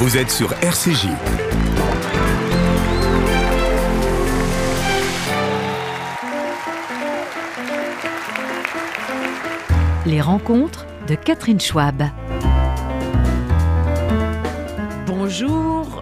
Vous êtes sur RCJ. Les rencontres de Catherine Schwab.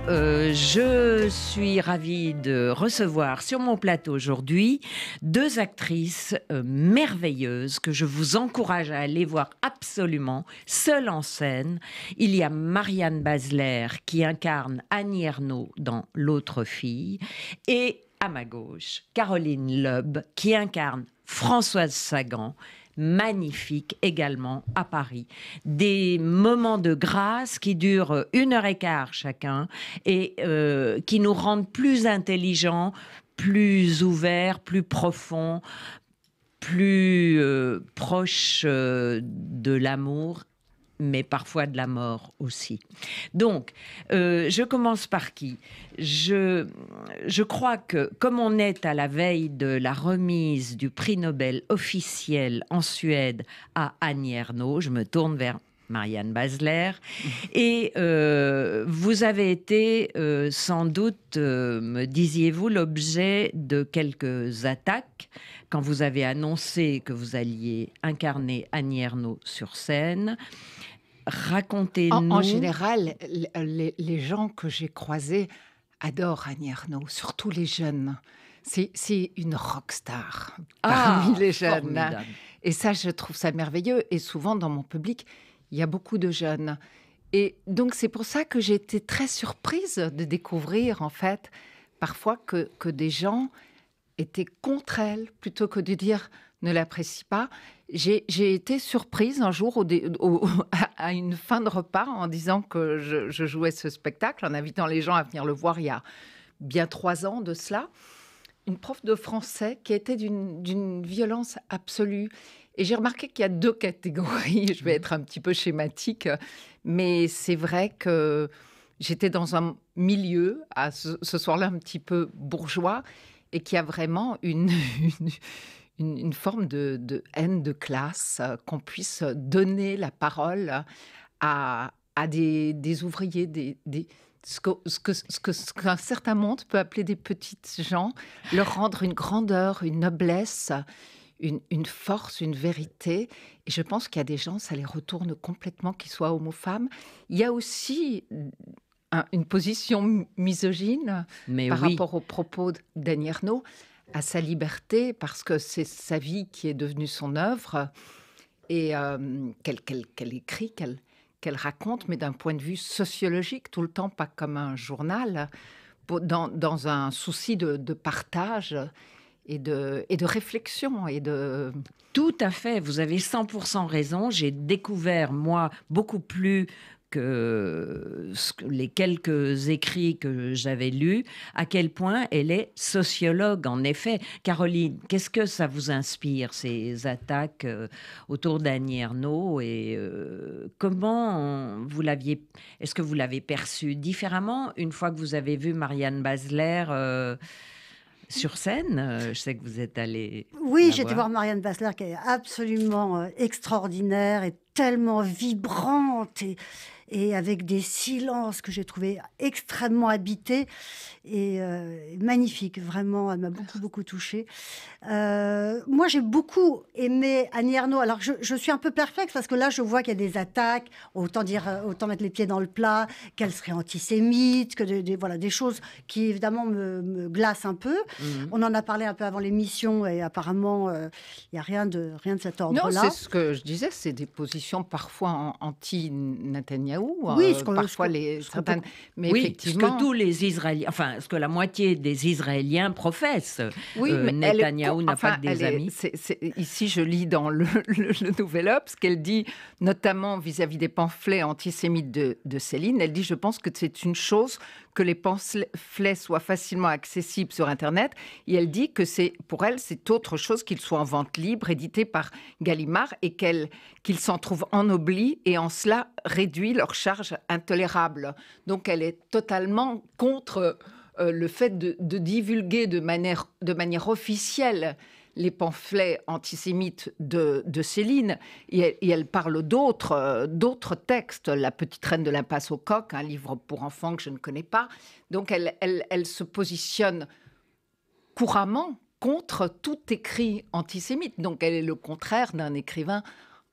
Euh, je suis ravie de recevoir sur mon plateau aujourd'hui deux actrices euh, merveilleuses que je vous encourage à aller voir absolument, seules en scène. Il y a Marianne Basler qui incarne Annie Ernaux dans L'autre fille et à ma gauche, Caroline Loeb qui incarne Françoise Sagan magnifique également à Paris. Des moments de grâce qui durent une heure et quart chacun et euh, qui nous rendent plus intelligents, plus ouverts, plus profonds, plus euh, proches euh, de l'amour mais parfois de la mort aussi. Donc, euh, je commence par qui je, je crois que comme on est à la veille de la remise du prix Nobel officiel en Suède à Annie je me tourne vers Marianne Basler. Et euh, vous avez été euh, sans doute, me disiez-vous, l'objet de quelques attaques quand vous avez annoncé que vous alliez incarner Annie sur scène racontez En, général, les, gens que j'ai croisés adorent Annie Arnaud, surtout les jeunes. C'est une rockstar ah, parmi les jeunes. Et ça, je trouve ça merveilleux. Et souvent, dans mon public, il y a beaucoup de jeunes. Et donc, c'est pour ça que j'ai été très surprise de découvrir, en fait, parfois que, que des gens étaient contre elle, plutôt que de dire ne l'apprécie pas. J'ai été surprise un jour au à une fin de repas en disant que je, jouais ce spectacle, en invitant les gens à venir le voir il y a bien trois ans de cela. Une prof de français qui était d'une violence absolue. Et j'ai remarqué qu'il y a deux catégories. Je vais être un petit peu schématique, mais c'est vrai que j'étais dans un milieu, à ce, soir-là, un petit peu bourgeois, et qu'il y a vraiment une, une une, forme de, haine de classe, euh, qu'on puisse donner la parole à, à des, ouvriers, des, ce que ce que ce que qu'un certain monde peut appeler des petites gens, leur rendre une grandeur, une noblesse, une, une force, une vérité. Et je pense qu'il y a des gens, ça les retourne complètement, qu'ils soient homo femmes. Il y a aussi une position misogyne par rapport aux propos d'Annie à sa liberté parce que c'est sa vie qui est devenue son œuvre et euh, qu'elle écrit, qu'elle raconte, mais d'un point de vue sociologique, tout le temps pas comme un journal, dans, un souci de, partage et de, réflexion et de... Tout à fait, vous avez 100% raison. J'ai découvert, moi, beaucoup plus que, les quelques écrits que j'avais lus, à quel point elle est sociologue, en effet. Caroline, qu'est-ce que ça vous inspire, ces attaques euh, autour d'Annie Ernaux Et euh, comment vous l'aviez, est-ce que vous l'avez perçue différemment une fois que vous avez vu Marianne Basler euh, sur scène, je sais que vous êtes allée Oui, j'ai été voir Marianne Basler qui est absolument extraordinaire et tellement vibrante et, et avec des silences que j'ai trouvé extrêmement habitées et euh, magnifiques. Vraiment, elle m'a beaucoup, beaucoup touchée. Euh, moi, j'ai beaucoup aimé Annie Ernaux. Alors, je, je, suis un peu perplexe parce que là, je vois qu'il y a des attaques. Autant dire, euh, autant mettre les pieds dans le plat, qu'elle serait antisémite, que des, voilà, des choses qui, évidemment, me, glacent un peu. Mhm. On en a parlé un peu avant l'émission et apparemment, il n'y a rien de, rien de cet ordre-là. Non, c'est ce que je disais, c'est des positions parfois anti natania euh, oui, ce les mais que tous les Israéliens, enfin que la moitié des Israéliens professent. Oui, euh, mais Netanyahou n'a pas que des amis. ici, je lis dans le, le, Nouvel Obs qu'elle dit, notamment vis-à-vis des pamphlets antisémites de, de Céline, elle dit :« Je pense que c'est une chose que les pamphlets soient facilement accessibles sur Internet. Et elle dit que c'est pour elle, c'est autre chose qu'ils soient en vente libre, édité par Gallimard, et qu'ils s'en trouvent ennoblis et en cela réduit leur charge intolérable. Donc elle est totalement contre euh, le fait de, de divulguer de manière, de manière officielle les pamphlets antisémites de, Céline, et elle, parle d'autres euh, d'autres textes, La petite reine de l'impasse au coq, un livre pour enfants que je ne connais pas. Donc elle se positionne couramment contre tout écrit antisémite. Donc elle est le contraire d'un écrivain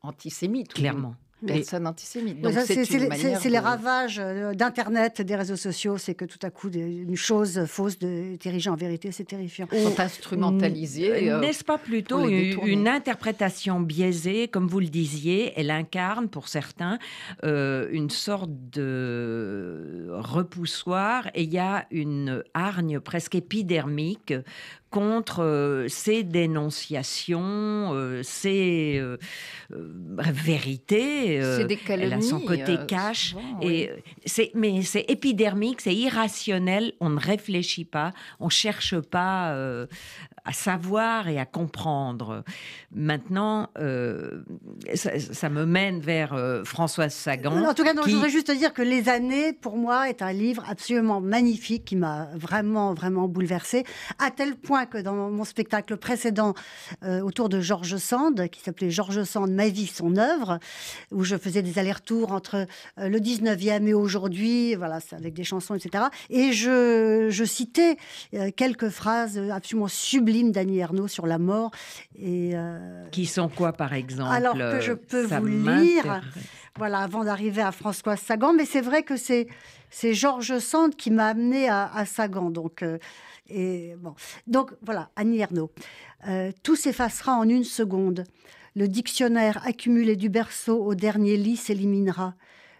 antisémite. Clairement personne antisémite. C'est les ravages euh, d'Internet, des réseaux sociaux, c'est que tout à coup, une chose fausse de érigée en vérité, c'est terrifiant. Sont instrumentalisés. Euh, n'est-ce pas plutôt une interprétation biaisée, comme vous le disiez Elle incarne, pour certains, euh, une sorte de repoussoir et il y a une hargne presque épidermique contre euh, ces dénonciations, euh, ces euh, vérités. Des calomnies, elle a son côté cache. et mais c'est épidermique, c'est irrationnel. On ne réfléchit pas, on cherche pas à savoir et à comprendre. Maintenant, ça, me mène vers Françoise Sagan. en tout cas, je voudrais juste dire que Les années, pour moi, est un livre absolument magnifique qui m'a vraiment, vraiment bouleversée, à tel point que dans mon spectacle précédent euh, autour de Georges Sand, qui s'appelait Georges Sand, ma vie, son œuvre, où je faisais des allers-retours entre euh, le 19e et aujourd'hui, voilà, avec des chansons, etc. Et je, citais euh, quelques phrases absolument sublimes d'Annie Ernaux sur la mort. Et, qui sont quoi, par exemple Alors que je peux vous lire, voilà, avant d'arriver à François Sagan, mais c'est vrai que c'est Georges Sand qui m'a amené à, à Sagan. Donc, bon. Donc voilà, Annie Ernaux. Euh, tout s'effacera en une seconde. Le dictionnaire accumulé du berceau au dernier lit s'éliminera.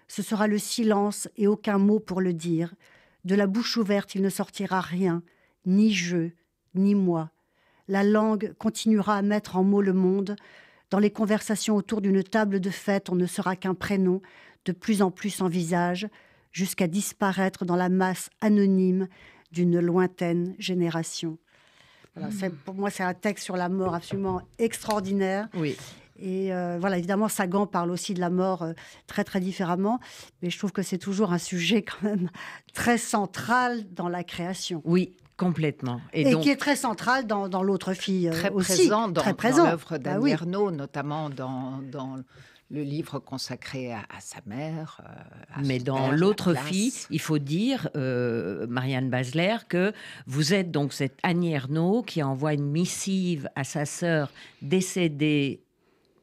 Ce sera le silence et aucun mot pour le dire. De la bouche ouverte, il ne sortira rien, ni je, ni moi. La langue continuera à mettre en mots le monde. Dans les conversations autour d'une table de fête, on ne sera qu'un prénom, de plus en plus en visage, jusqu'à disparaître dans la masse anonyme d'une lointaine génération. Hmm. pour moi, c'est un texte sur la mort absolument extraordinaire. Oui. Et euh, voilà, évidemment, Sagan parle aussi de la mort euh, très très différemment, mais je trouve que c'est toujours un sujet quand même très central dans la création. Oui, complètement. Et, qui est très central dans, l'autre fille euh, très aussi, dans, dans l'œuvre d'Anne ah notamment dans, dans le livre consacré à, sa mère. Euh, Mais dans l'autre fille, il faut dire, euh, Marianne Basler, que vous êtes donc cette Annie Ernaux qui envoie une missive à sa sœur décédée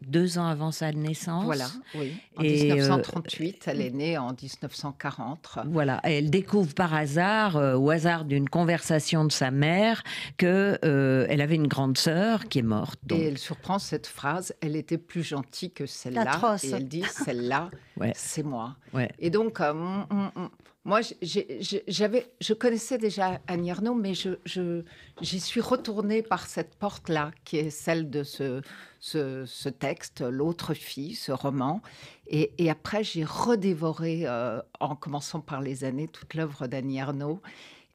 deux ans avant sa naissance. Voilà, oui. En 1938, euh, elle est née en 1940. Voilà, elle découvre par hasard, euh, au hasard d'une conversation de sa mère, qu'elle euh, avait une grande sœur qui est morte. Et elle surprend cette phrase "Elle était plus gentille que celle-là", et elle dit "Celle-là, c'est moi". Ouais. Et donc, mm, mm, mm, moi, j'avais, je connaissais déjà Annie Arnaud, mais je, je, j'y suis retournée par cette porte-là, qui est celle de ce, ce, texte, L'autre fille, ce roman. Et, après, j'ai redévoré, euh, en commençant par les années, toute l'œuvre d'Annie Arnaud.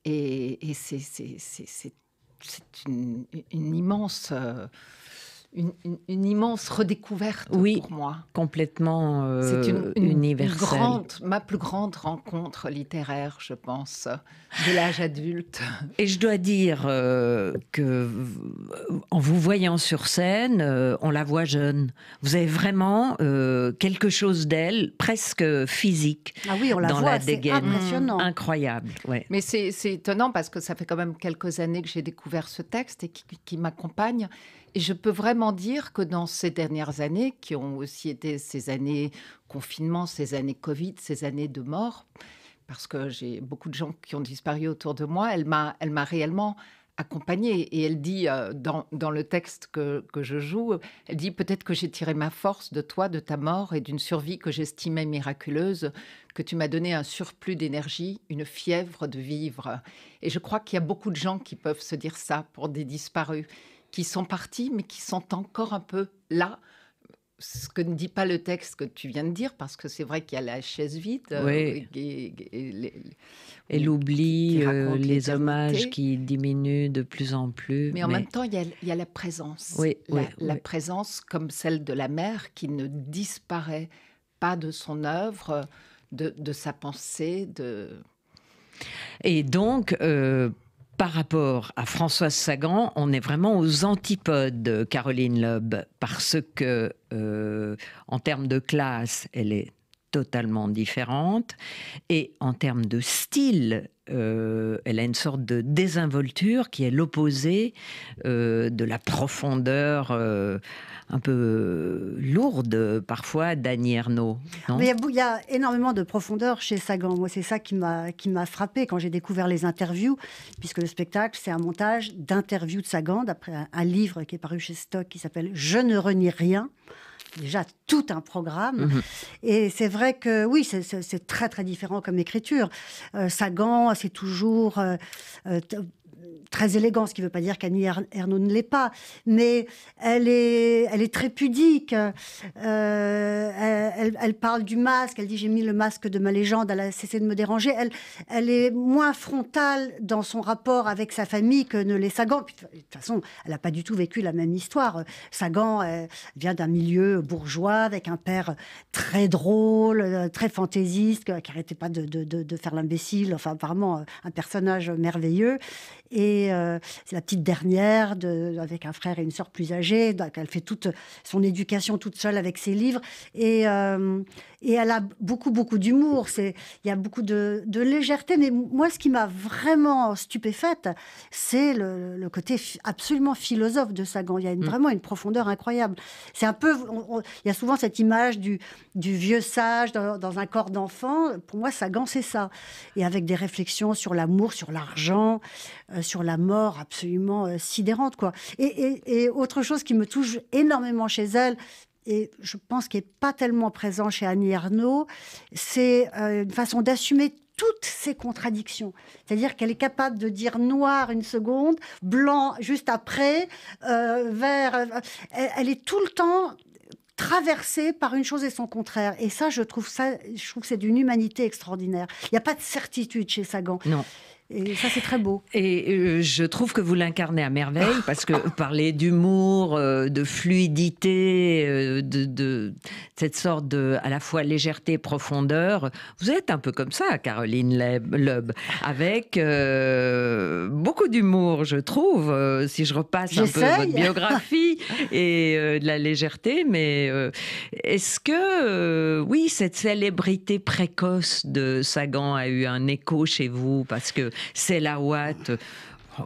Et, c'est, c'est une, immense. Euh, une, immense redécouverte pour moi. Complètement euh, universelle. ma plus grande rencontre littéraire, je pense, de l'âge adulte. Et je dois dire qu'en euh, que, en vous voyant sur scène, euh, on la voit jeune. Vous avez vraiment quelque chose d'elle, presque physique. Ah oui, on la dans voit, la dégaine. impressionnant. Mm, incroyable. Ouais. Mais c'est étonnant parce que ça fait quand même quelques années que j'ai découvert ce texte et qui, qui m'accompagne. Et je peux vraiment dire que dans ces dernières années, qui ont aussi été ces années confinement, ces années Covid, ces années de mort, parce que j'ai beaucoup de gens qui ont disparu autour de moi, elle m'a, réellement accompagnée. Et elle dit, euh, dans, le texte que, que, je joue, elle dit peut-être que j'ai tiré ma force de toi, de ta mort et d'une survie que j'estimais miraculeuse, que tu m'as donné un surplus d'énergie, une fièvre de vivre. Et je crois qu'il y a beaucoup de gens qui peuvent se dire ça pour des disparus qui sont partis, mais qui sont encore un peu là. Ce que ne dit pas le texte que tu viens de dire, parce que c'est vrai qu'il y a la chaise vide. Euh, et, l'oubli, les euh, hommages qui diminuent de plus en plus. Mais en même temps, il y, a, la présence. la, présence comme celle de la mère qui ne disparaît pas de son œuvre, de, de sa pensée, de... Et donc, euh, par rapport à Françoise Sagan, on est vraiment aux antipodes, Caroline Loeb, parce que euh, en termes de classe, elle est totalement différente, et en termes de style, euh, elle a une sorte de désinvolture qui est l'opposé euh, de la profondeur euh, un peu lourde parfois d'Annie Il y, a énormément de profondeur chez Sagan. Moi, c'est ça qui m'a qui m'a frappé quand j'ai découvert les interviews, puisque le spectacle c'est un montage d'interviews de Sagan d'après un, livre qui est paru chez Stock qui s'appelle Je ne renie rien déjà tout un programme. Mhm. Et c'est vrai que oui, c'est très très différent comme écriture. Euh, Sagan, c'est toujours euh, euh, très élégante, ce qui ne veut pas dire qu'Annie Ernaud ne l'est pas, mais elle est, elle est très pudique. Euh, elle, parle du masque, elle dit j'ai mis le masque de ma légende, elle a cessé de me déranger. Elle, elle est moins frontale dans son rapport avec sa famille que ne l'est Sagan. de toute façon, elle n'a pas du tout vécu la même histoire. Sagan euh, vient d'un milieu bourgeois avec un père très drôle, euh, très fantaisiste, qui n'arrêtait pas de, de faire l'imbécile, enfin apparemment un personnage merveilleux. Et euh, c'est la petite dernière, avec un frère et une sœur plus âgée. elle fait toute son éducation toute seule avec ses livres. Et. Euh, et elle a beaucoup, beaucoup d'humour. C'est, il y a beaucoup de, légèreté. Mais moi, ce qui m'a vraiment stupéfaite, c'est le, côté absolument philosophe de Sagan. Il y a mm. vraiment une profondeur incroyable. C'est un peu, il y a souvent cette image du, du vieux sage dans, un corps d'enfant. Pour moi, Sagan, c'est ça. Et avec des réflexions sur l'amour, sur l'argent, euh, sur la mort absolument euh, sidérante, quoi. Et, et autre chose qui me touche énormément chez elle, et je pense qu'il n'est pas tellement présent chez Annie Ernaux, c'est euh, une façon d'assumer toutes ces contradictions. C'est-à-dire qu'elle est capable de dire noir une seconde, blanc juste après, euh, vert. Euh, elle, est tout le temps traversée par une chose et son contraire. Et ça, je trouve ça, je trouve que c'est d'une humanité extraordinaire. Il n'y a pas de certitude chez Sagan. Non. Et ça, c'est très beau. Et euh, je trouve que vous l'incarnez à merveille, parce que parler d'humour, euh, de fluidité, euh, de, de, cette sorte de, à la fois légèreté et profondeur, vous êtes un peu comme ça, Caroline Loeb, avec beaucoup d'humour, je trouve, si je repasse un peu votre biographie, et de la légèreté, mais est-ce que, oui, cette célébrité précoce de Sagan a eu un écho chez vous, parce que c'est la ouate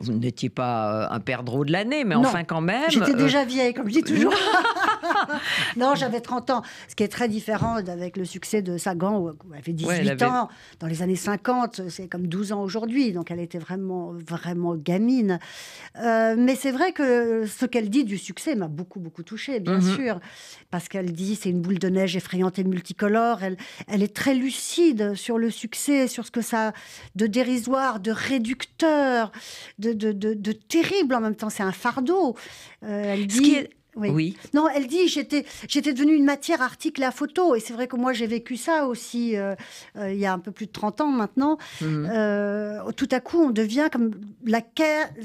vous n'étiez pas euh, un perdreau de l'année, mais enfin quand même. J'étais euh, déjà vieille, comme je dis toujours. non, j'avais 30 ans, ce qui est très différent avec le succès de Sagan, où elle avait 18 ans. Dans les années 50, c'est comme 12 ans aujourd'hui, donc elle était vraiment, vraiment gamine. Euh, mais c'est vrai que ce qu'elle dit du succès m'a beaucoup, beaucoup touchée, bien mhm. sûr, parce qu'elle dit c'est une boule de neige effrayante et multicolore. Elle, elle est très lucide sur le succès, sur ce que ça a de dérisoire, de réducteur, de, terrible en même temps. C'est un fardeau. Euh, elle dit. Oui. Non, elle dit j'étais j'étais devenue une matière article à photo et c'est vrai que moi j'ai vécu ça aussi euh, euh, il y a un peu plus de 30 ans maintenant. Mhm. tout à coup on devient comme la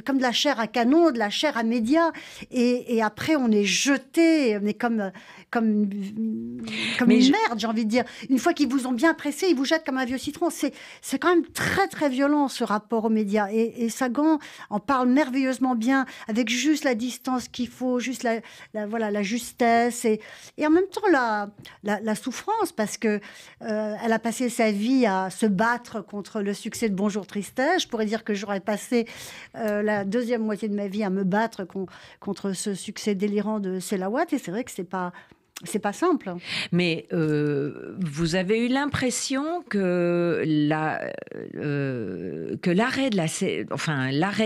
comme de la chair à canon, de la chair à média. et, et après on est jeté, on est comme comme une, comme merde, j'ai envie de dire. Une fois qu'ils vous ont bien pressé, ils vous jettent comme un vieux citron. C'est c'est quand même très très violent ce rapport aux médias. Et, Sagan en parle merveilleusement bien, avec juste la distance qu'il faut, juste la, la, voilà la justesse et, et en même temps la, la, souffrance parce que euh, elle a passé sa vie à se battre contre le succès de Bonjour Tristesse. Je pourrais dire que j'aurais passé euh, la deuxième moitié de ma vie à me battre contre ce succès délirant de Selawat et c'est vrai que c'est pas c'est pas simple. Mais euh, vous avez eu l'impression que euh, que l'arrêt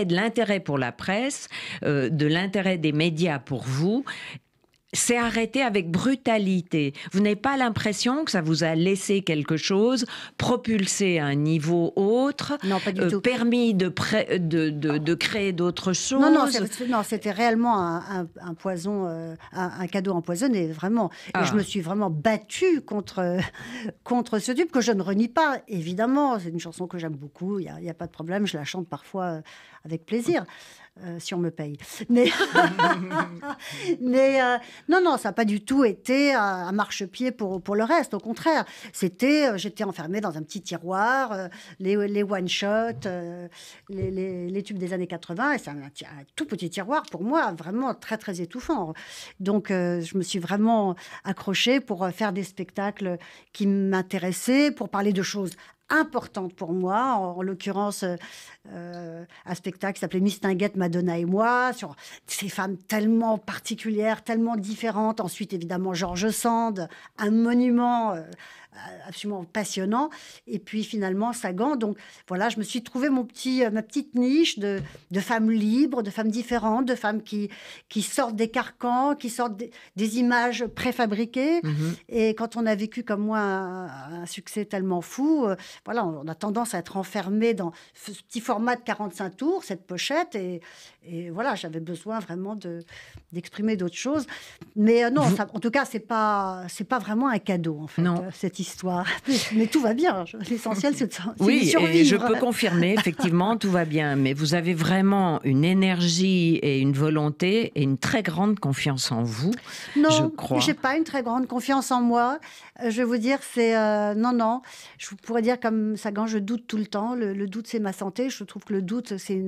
de l'intérêt pour la presse, euh, de l'intérêt des médias pour vous c'est arrêté avec brutalité. Vous n'avez pas l'impression que ça vous a laissé quelque chose, propulsé à un niveau autre, euh, permis de, créer d'autres choses Non, non, c'était réellement un, poison, euh, un, cadeau empoisonné, vraiment. Et ah. je me suis vraiment battue contre, contre ce tube que je ne renie pas, évidemment. C'est une chanson que j'aime beaucoup, il n'y a, pas de problème, je la chante parfois euh, avec plaisir. Euh, si on me paye. Mais, euh, non, non, ça n'a pas du tout été un, euh, marchepied pour, le reste. Au contraire, c'était, j'étais enfermée dans un petit tiroir, les, one-shots, les, tubes des années 80, et c'est un, tout petit tiroir pour moi, vraiment très, très étouffant. Donc, je me suis vraiment accrochée pour faire des spectacles qui m'intéressaient, pour parler de choses importante pour moi, en, l'occurrence euh, euh, un spectacle qui s'appelait Mistinguette, Madonna et moi, sur ces femmes tellement particulières, tellement différentes. Ensuite, évidemment, Georges Sand, un monument euh, euh, absolument passionnant. Et puis finalement, Sagan. Donc voilà, je me suis trouvé mon petit, euh, ma petite niche de, femmes libres, de femmes différentes, de femmes qui, qui sortent des carcans, qui sortent des, images préfabriquées. Mhm. Et quand on a vécu comme moi un, succès tellement fou, euh, voilà, on, a tendance à être enfermé dans ce petit format de 45 tours, cette pochette. Et, et voilà, j'avais besoin vraiment de d'exprimer d'autres choses. Mais euh, non, ça, en tout cas, c'est pas c'est pas vraiment un cadeau en fait euh, cette histoire. Mais, tout va bien. L'essentiel, c'est de, survivre. Oui, je peux confirmer effectivement, tout va bien. Mais vous avez vraiment une énergie et une volonté et une très grande confiance en vous. Non, je crois. J'ai pas une très grande confiance en moi. Euh, je vais vous dire, c'est non, non. Je pourrais dire comme Sagan, je doute tout le temps. Le, doute, c'est ma santé. Je trouve que le doute, c'est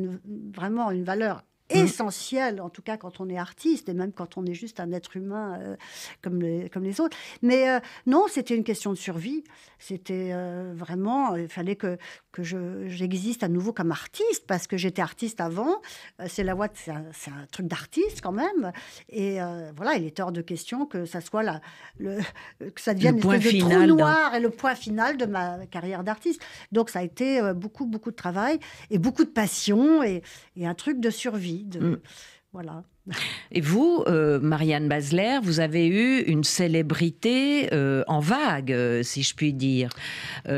vraiment une valeur Mm. essentiel, en tout cas quand on est artiste et même quand on est juste un être humain euh, comme, les, comme les autres. Mais euh, non, c'était une question de survie. C'était euh, vraiment, il fallait que, que j'existe à nouveau comme artiste parce que j'étais artiste avant. c'est la voix, c'est un, truc d'artiste quand même. Et voilà, il est hors de question que ça soit la, le, que ça devienne le trou noir et le point final de ma carrière d'artiste. Donc ça a été beaucoup, beaucoup de travail et beaucoup de passion et un truc de survie. Mm. voilà. Et vous, euh, Marianne Basler, vous avez eu une célébrité euh, en vague, euh, si je puis dire. vous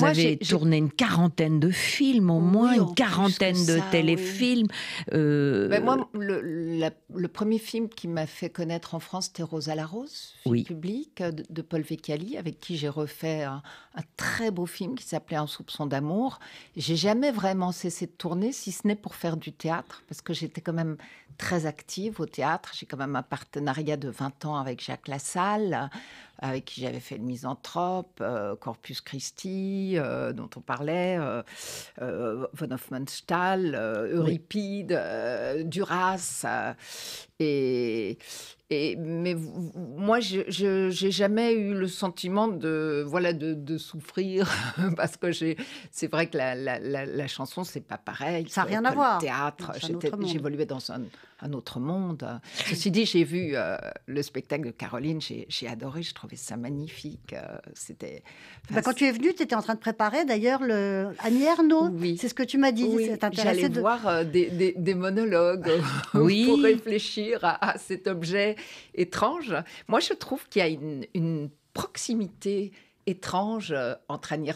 bah, avez tourné une quarantaine de films, au moins une quarantaine de téléfilms. Bah, moi, le, premier film qui m'a fait connaître en France, c'était Rosa la Rose, public de, Paul Vecchiali, avec qui j'ai refait un, un, très beau film qui s'appelait Un soupçon d'amour. J'ai jamais vraiment cessé de tourner, si ce n'est pour faire du théâtre, parce que j'étais quand même très active au théâtre. J'ai quand même un partenariat de 20 ans avec Jacques Lassalle avec qui j'avais fait le Misanthrope, euh, Corpus Christi, euh, dont on parlait, euh, von Stahl, Euripide, Duras. et, et, mais moi, je n'ai jamais eu le sentiment de voilà de, souffrir parce que c'est vrai que la, la, la, la chanson c'est pas pareil. Ça n'a rien à voir. théâtre, j'évoluais dans un, un, autre monde. Ceci dit, j'ai vu le spectacle de Caroline, j'ai adoré. Je trouve trouvé ça magnifique. Euh, c'était. Bah, quand tu es venue, tu étais en train de préparer d'ailleurs le Annie Ernaux. Oui. C'est ce que tu m'as dit. Oui. J'allais de... voir euh, des, monologues euh, oui. pour réfléchir à, cet objet étrange. Moi, je trouve qu'il y a une, proximité étrange entre Annie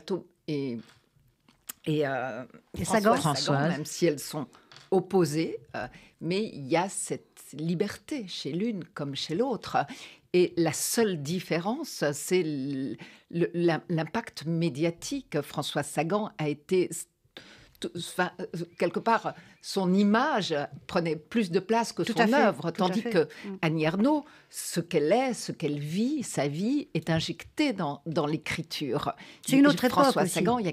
et et, et Sagan. même si elles sont opposées, mais il y a cette liberté chez l'une comme chez l'autre. Et la seule différence, c'est l'impact médiatique. François Sagan a été euh, quelque part, son image prenait plus de place que son œuvre, tandis que mm. Annie ce qu'elle est, ce qu'elle vit, sa vie, est injectée dans, l'écriture. C'est une autre époque. François Sagan, il a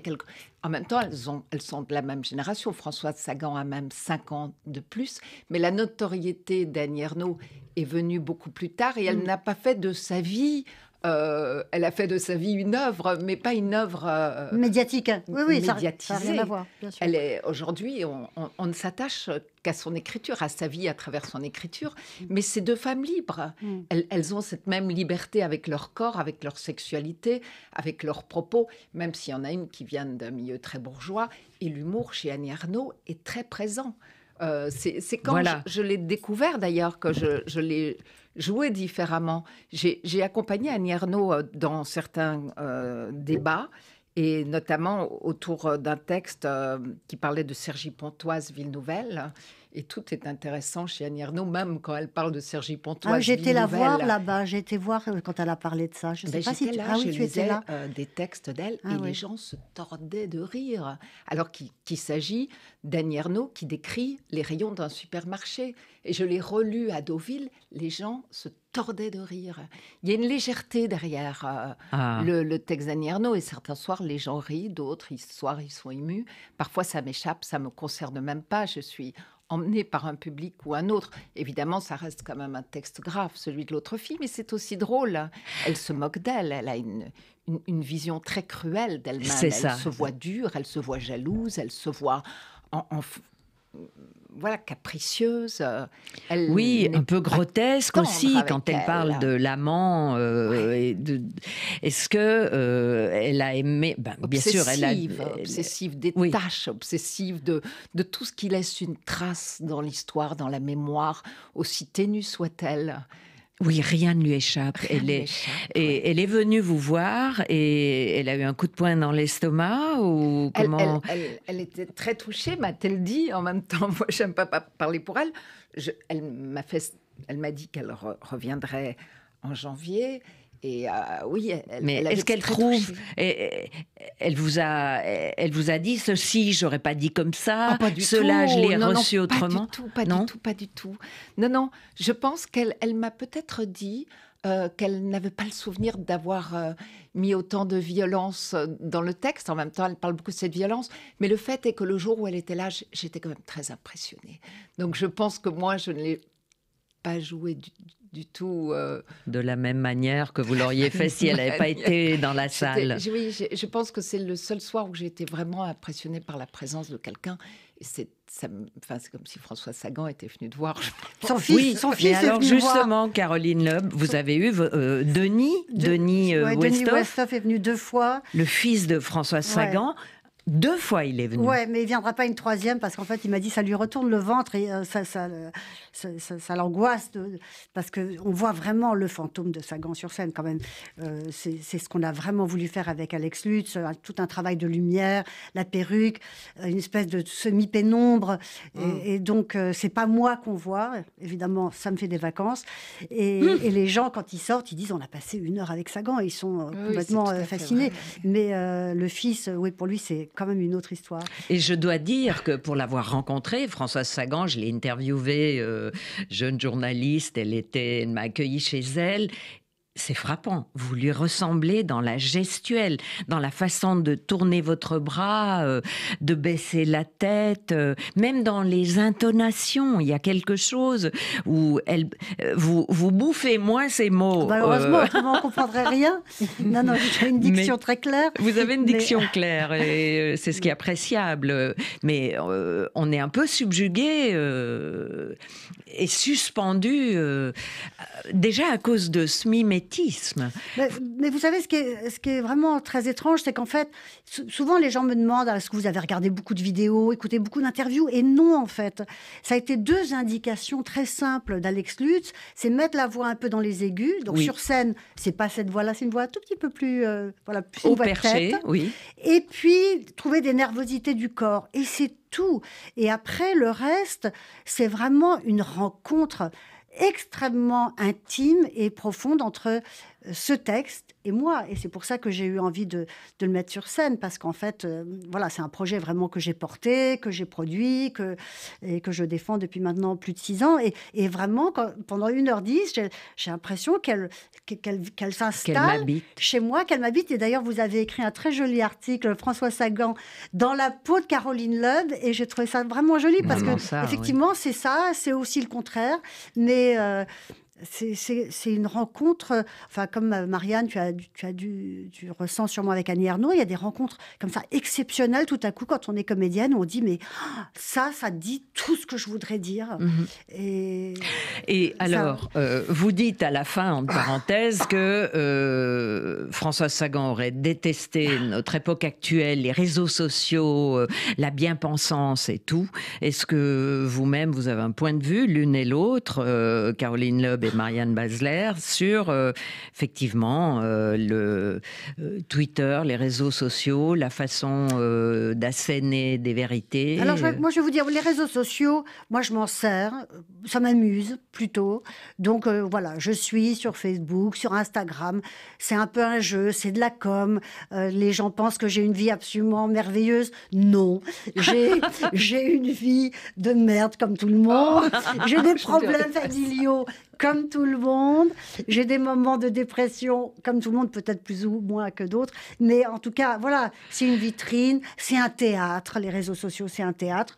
En même temps, elles, sont de la même génération. Françoise Sagan a même cinq ans de plus, mais la notoriété d'Annie est venue beaucoup plus tard et elle mm. n'a pas fait de sa vie euh, elle a fait de sa vie une œuvre, mais pas une œuvre euh, médiatique. Oui, Elle est aujourd'hui, on, ne s'attache qu'à son écriture, à sa vie à travers son écriture. Mm. Mais ces deux femmes libres, mm. elles, ont cette même liberté avec leur corps, avec leur sexualité, avec leurs propos. Même s'il y en a une qui vient d'un milieu très bourgeois, et l'humour chez Annie Arnaud est très présent. Euh, c'est quand je, l'ai découvert d'ailleurs que je, l'ai joué différemment. J'ai accompagné Annie euh, dans certains euh, débats et notamment autour d'un texte qui parlait de Sergi Pontoise, Ville Nouvelle, et tout est intéressant chez Annie Ernaux, même quand elle parle de Sergi Pontoise. Ah, j'étais la voir là-bas, j'étais voir euh, quand elle a parlé de ça. Je ben, sais pas si tu... Là, ah, là. Euh, des textes d'elle ah et les gens se tordaient de rire. Alors qu'il s'agit d'Annie Ernaux qui décrit les rayons d'un supermarché. Et je l'ai relu à Deauville, les gens se tordaient de rire. Il y a une légèreté derrière euh, ah. le, texte d'Annie Ernaux. Et certains soirs, les gens rient, d'autres, ils, soirs, ils sont émus. Parfois, ça m'échappe, ça me concerne même pas. Je suis emmené par un public ou un autre. Évidemment, ça reste quand même un texte grave, celui de l'autre fille, mais c'est aussi drôle. Elle se moque d'elle, elle a une, vision très cruelle d'elle-même. Elle se voit dure, elle se voit jalouse, elle se voit en, en voilà capricieuse. Euh, oui, un peu grotesque aussi quand elle, parle de l'amant. Euh, est-ce que euh, elle a aimé ben, Bien sûr, elle a obsessive des tâches, obsessive de de tout ce qui laisse une trace dans l'histoire, dans la mémoire, aussi ténue soit-elle. Oui, rien ne lui échappe. elle, est, venue vous voir et elle a eu un coup de poing dans l'estomac ou comment elle, était très touchée, m'a-t-elle dit. En même temps, moi, j'aime pas, pas parler pour elle. elle m'a fait, elle m'a dit qu'elle reviendrait en janvier. Et euh, oui, elle, mais est-ce qu'elle trouve et, eh, eh, Elle vous a, elle vous a dit ceci, j'aurais pas dit comme ça. Ah, pas du cela, je l'ai reçu autrement. Pas du tout, pas du tout, pas du tout. Non, non. Je pense qu'elle, elle m'a peut-être dit euh, qu'elle n'avait pas le souvenir d'avoir euh, mis autant de violence dans le texte. En même temps, elle parle beaucoup de cette violence. Mais le fait est que le jour où elle était là, j'étais quand même très impressionnée. Donc, je pense que moi, je ne l'ai pas joué du euh, de la même manière que vous l'auriez fait si elle n'avait pas été dans la salle. Oui, je, pense que c'est le seul soir où j'ai été vraiment impressionnée par la présence de quelqu'un. C'est comme si François Sagan était venu te voir. Son fils, son fils. alors justement, Caroline Loeb, vous avez eu euh, Denis, Denis, euh, Westhoff, est venu deux fois. Le fils de François Sagan. Deux fois il est venu. Ouais, mais il viendra pas une troisième parce qu'en fait il m'a dit ça lui retourne le ventre et euh, ça, ça, l'angoisse parce que on voit vraiment le fantôme de Sagan sur scène quand même. Euh, c'est ce qu'on a vraiment voulu faire avec Alex Lutz, euh, tout un travail de lumière, la perruque, une espèce de semi pénombre mm. et, donc, donc c'est pas moi qu'on voit. Évidemment, ça me fait des vacances mm. et, les gens quand ils sortent, ils disent on a passé une heure avec Sagan, ils sont complètement fascinés. Mais le fils, oui pour lui c'est quand même une autre histoire. Et je dois dire que pour l'avoir rencontrée, Françoise Sagan, je l'ai interviewée, euh, jeune journaliste, elle, était, elle m'a accueillie chez elle, c'est frappant. Vous lui ressemblez dans la gestuelle, dans la façon de tourner votre bras, euh, de baisser la tête, euh, même dans les intonations. Il y a quelque chose où elle, euh, vous, vous bouffez moins ces mots. Malheureusement, bah, autrement on ne comprendrait rien. Non, non, j'ai une diction très claire. Vous avez une diction claire et c'est ce qui est appréciable. Mais on est un peu subjugué et suspendu déjà à cause de ce mimétisme mais, vous savez, ce qui, est, ce qui est vraiment très étrange, c'est qu'en fait, souvent les gens me demandent est-ce que vous avez regardé beaucoup de vidéos, écouté beaucoup d'interviews Et non, en fait. Ça a été deux indications très simples d'Alex Lutz c'est mettre la voix un peu dans les aigus. Donc sur scène, c'est pas cette voix-là, c'est une voix un tout petit peu plus. Euh, Au perché, oui. Et puis, trouver des nervosités du corps. Et c'est tout. Et après, le reste, c'est vraiment une rencontre extrêmement intime et profonde entre ce texte et moi. Et c'est pour ça que j'ai eu envie de, le mettre sur scène, parce qu'en fait, euh, voilà, c'est un projet vraiment que j'ai porté, que j'ai produit, que, et que je défends depuis maintenant plus de six ans. Et, vraiment, pendant 1h10, j'ai l'impression qu'elle qu'elle s'installe chez moi, qu'elle m'habite. Et d'ailleurs, vous avez écrit un très joli article, François Sagan, dans la peau de Caroline Ludd, et j'ai trouvé ça vraiment joli, parce que effectivement, c'est ça, c'est aussi le contraire. Mais euh, c'est une rencontre, euh, enfin comme euh, Marianne, tu as, as dû, tu ressens sûrement avec Annie Arnaud, il y a des rencontres comme ça exceptionnelles tout à coup quand on est comédienne, on dit mais ah, ça, ça dit tout ce que je voudrais dire. Mhm. Et, alors, euh, vous dites à la fin, en parenthèse, que François Sagan aurait détesté notre époque actuelle, les réseaux sociaux, la bien-pensance et tout. Est-ce que vous-même, vous avez un point de vue, l'une et l'autre, Caroline Loeb Marianne Basler sur euh, effectivement euh, le euh, Twitter, les réseaux sociaux, la façon d'asséner des vérités. Alors moi je vais vous dire, les réseaux sociaux, moi je m'en sers, ça m'amuse plutôt. Donc voilà, je suis sur Facebook, sur Instagram, c'est un peu un jeu, c'est de la com. les gens pensent que j'ai une vie absolument merveilleuse. Non, j'ai une vie de merde comme tout le monde. Ah, j'ai des problèmes familiaux comme tout le monde. J'ai des moments de dépression, comme tout le monde, peut-être plus ou moins que d'autres. Mais en tout cas, voilà, c'est une vitrine, c'est un théâtre. Les réseaux sociaux, c'est un théâtre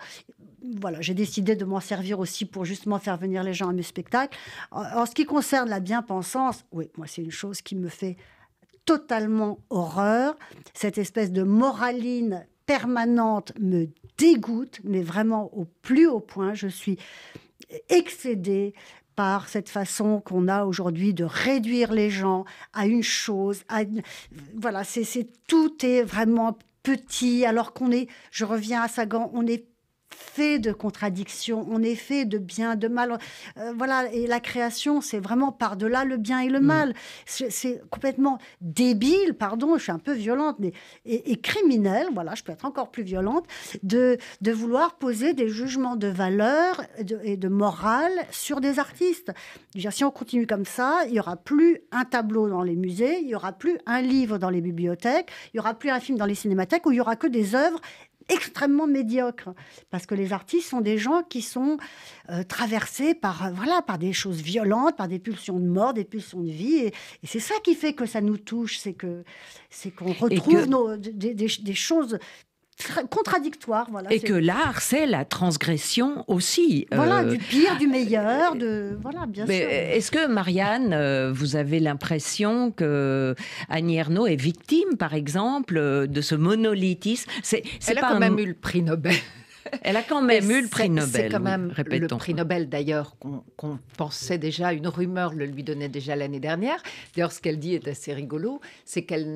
voilà, j'ai décidé de m'en servir aussi pour justement faire venir les gens à mes spectacles. En, ce qui concerne la bien-pensance, oui, moi, c'est une chose qui me fait totalement horreur. Cette espèce de moraline permanente me dégoûte, mais vraiment au plus haut point. Je suis excédée cette façon qu'on a aujourd'hui de réduire les gens à une chose. À Voilà, c'est tout est vraiment petit, alors qu'on est, je reviens à Sagan, on est fait de contradictions, on est fait de bien, de mal. Euh, voilà, et la création, c'est vraiment par-delà le bien et le mm. mal. C'est complètement débile, pardon, je suis un peu violente, mais et, criminelle, voilà, je peux être encore plus violente, de, de vouloir poser des jugements de valeur et de, morale sur des artistes. Dire, si on continue comme ça, il n'y aura plus un tableau dans les musées, il n'y aura plus un livre dans les bibliothèques, il n'y aura plus un film dans les cinémathèques, où il n'y aura que des œuvres extrêmement médiocre. Parce que les artistes sont des gens qui sont euh, traversés par, euh, voilà, par des choses violentes, par des pulsions de mort, des pulsions de vie. Et, c'est ça qui fait que ça nous touche, c'est que c'est qu'on retrouve des, des, choses contradictoire. Voilà, et que l'art, c'est la transgression aussi. Voilà, euh, du pire, du ah, meilleur, euh, de... Voilà, bien sûr. Est-ce que, Marianne, euh, vous avez l'impression que Annie est victime, par exemple, de ce monolithisme c'est, Elle a quand même eu le prix Nobel. Elle a quand même eu le prix Nobel. C'est quand même le prix Nobel d'ailleurs qu'on pensait déjà, une rumeur le lui donnait déjà l'année dernière. D'ailleurs, ce qu'elle dit est assez rigolo, c'est qu'elle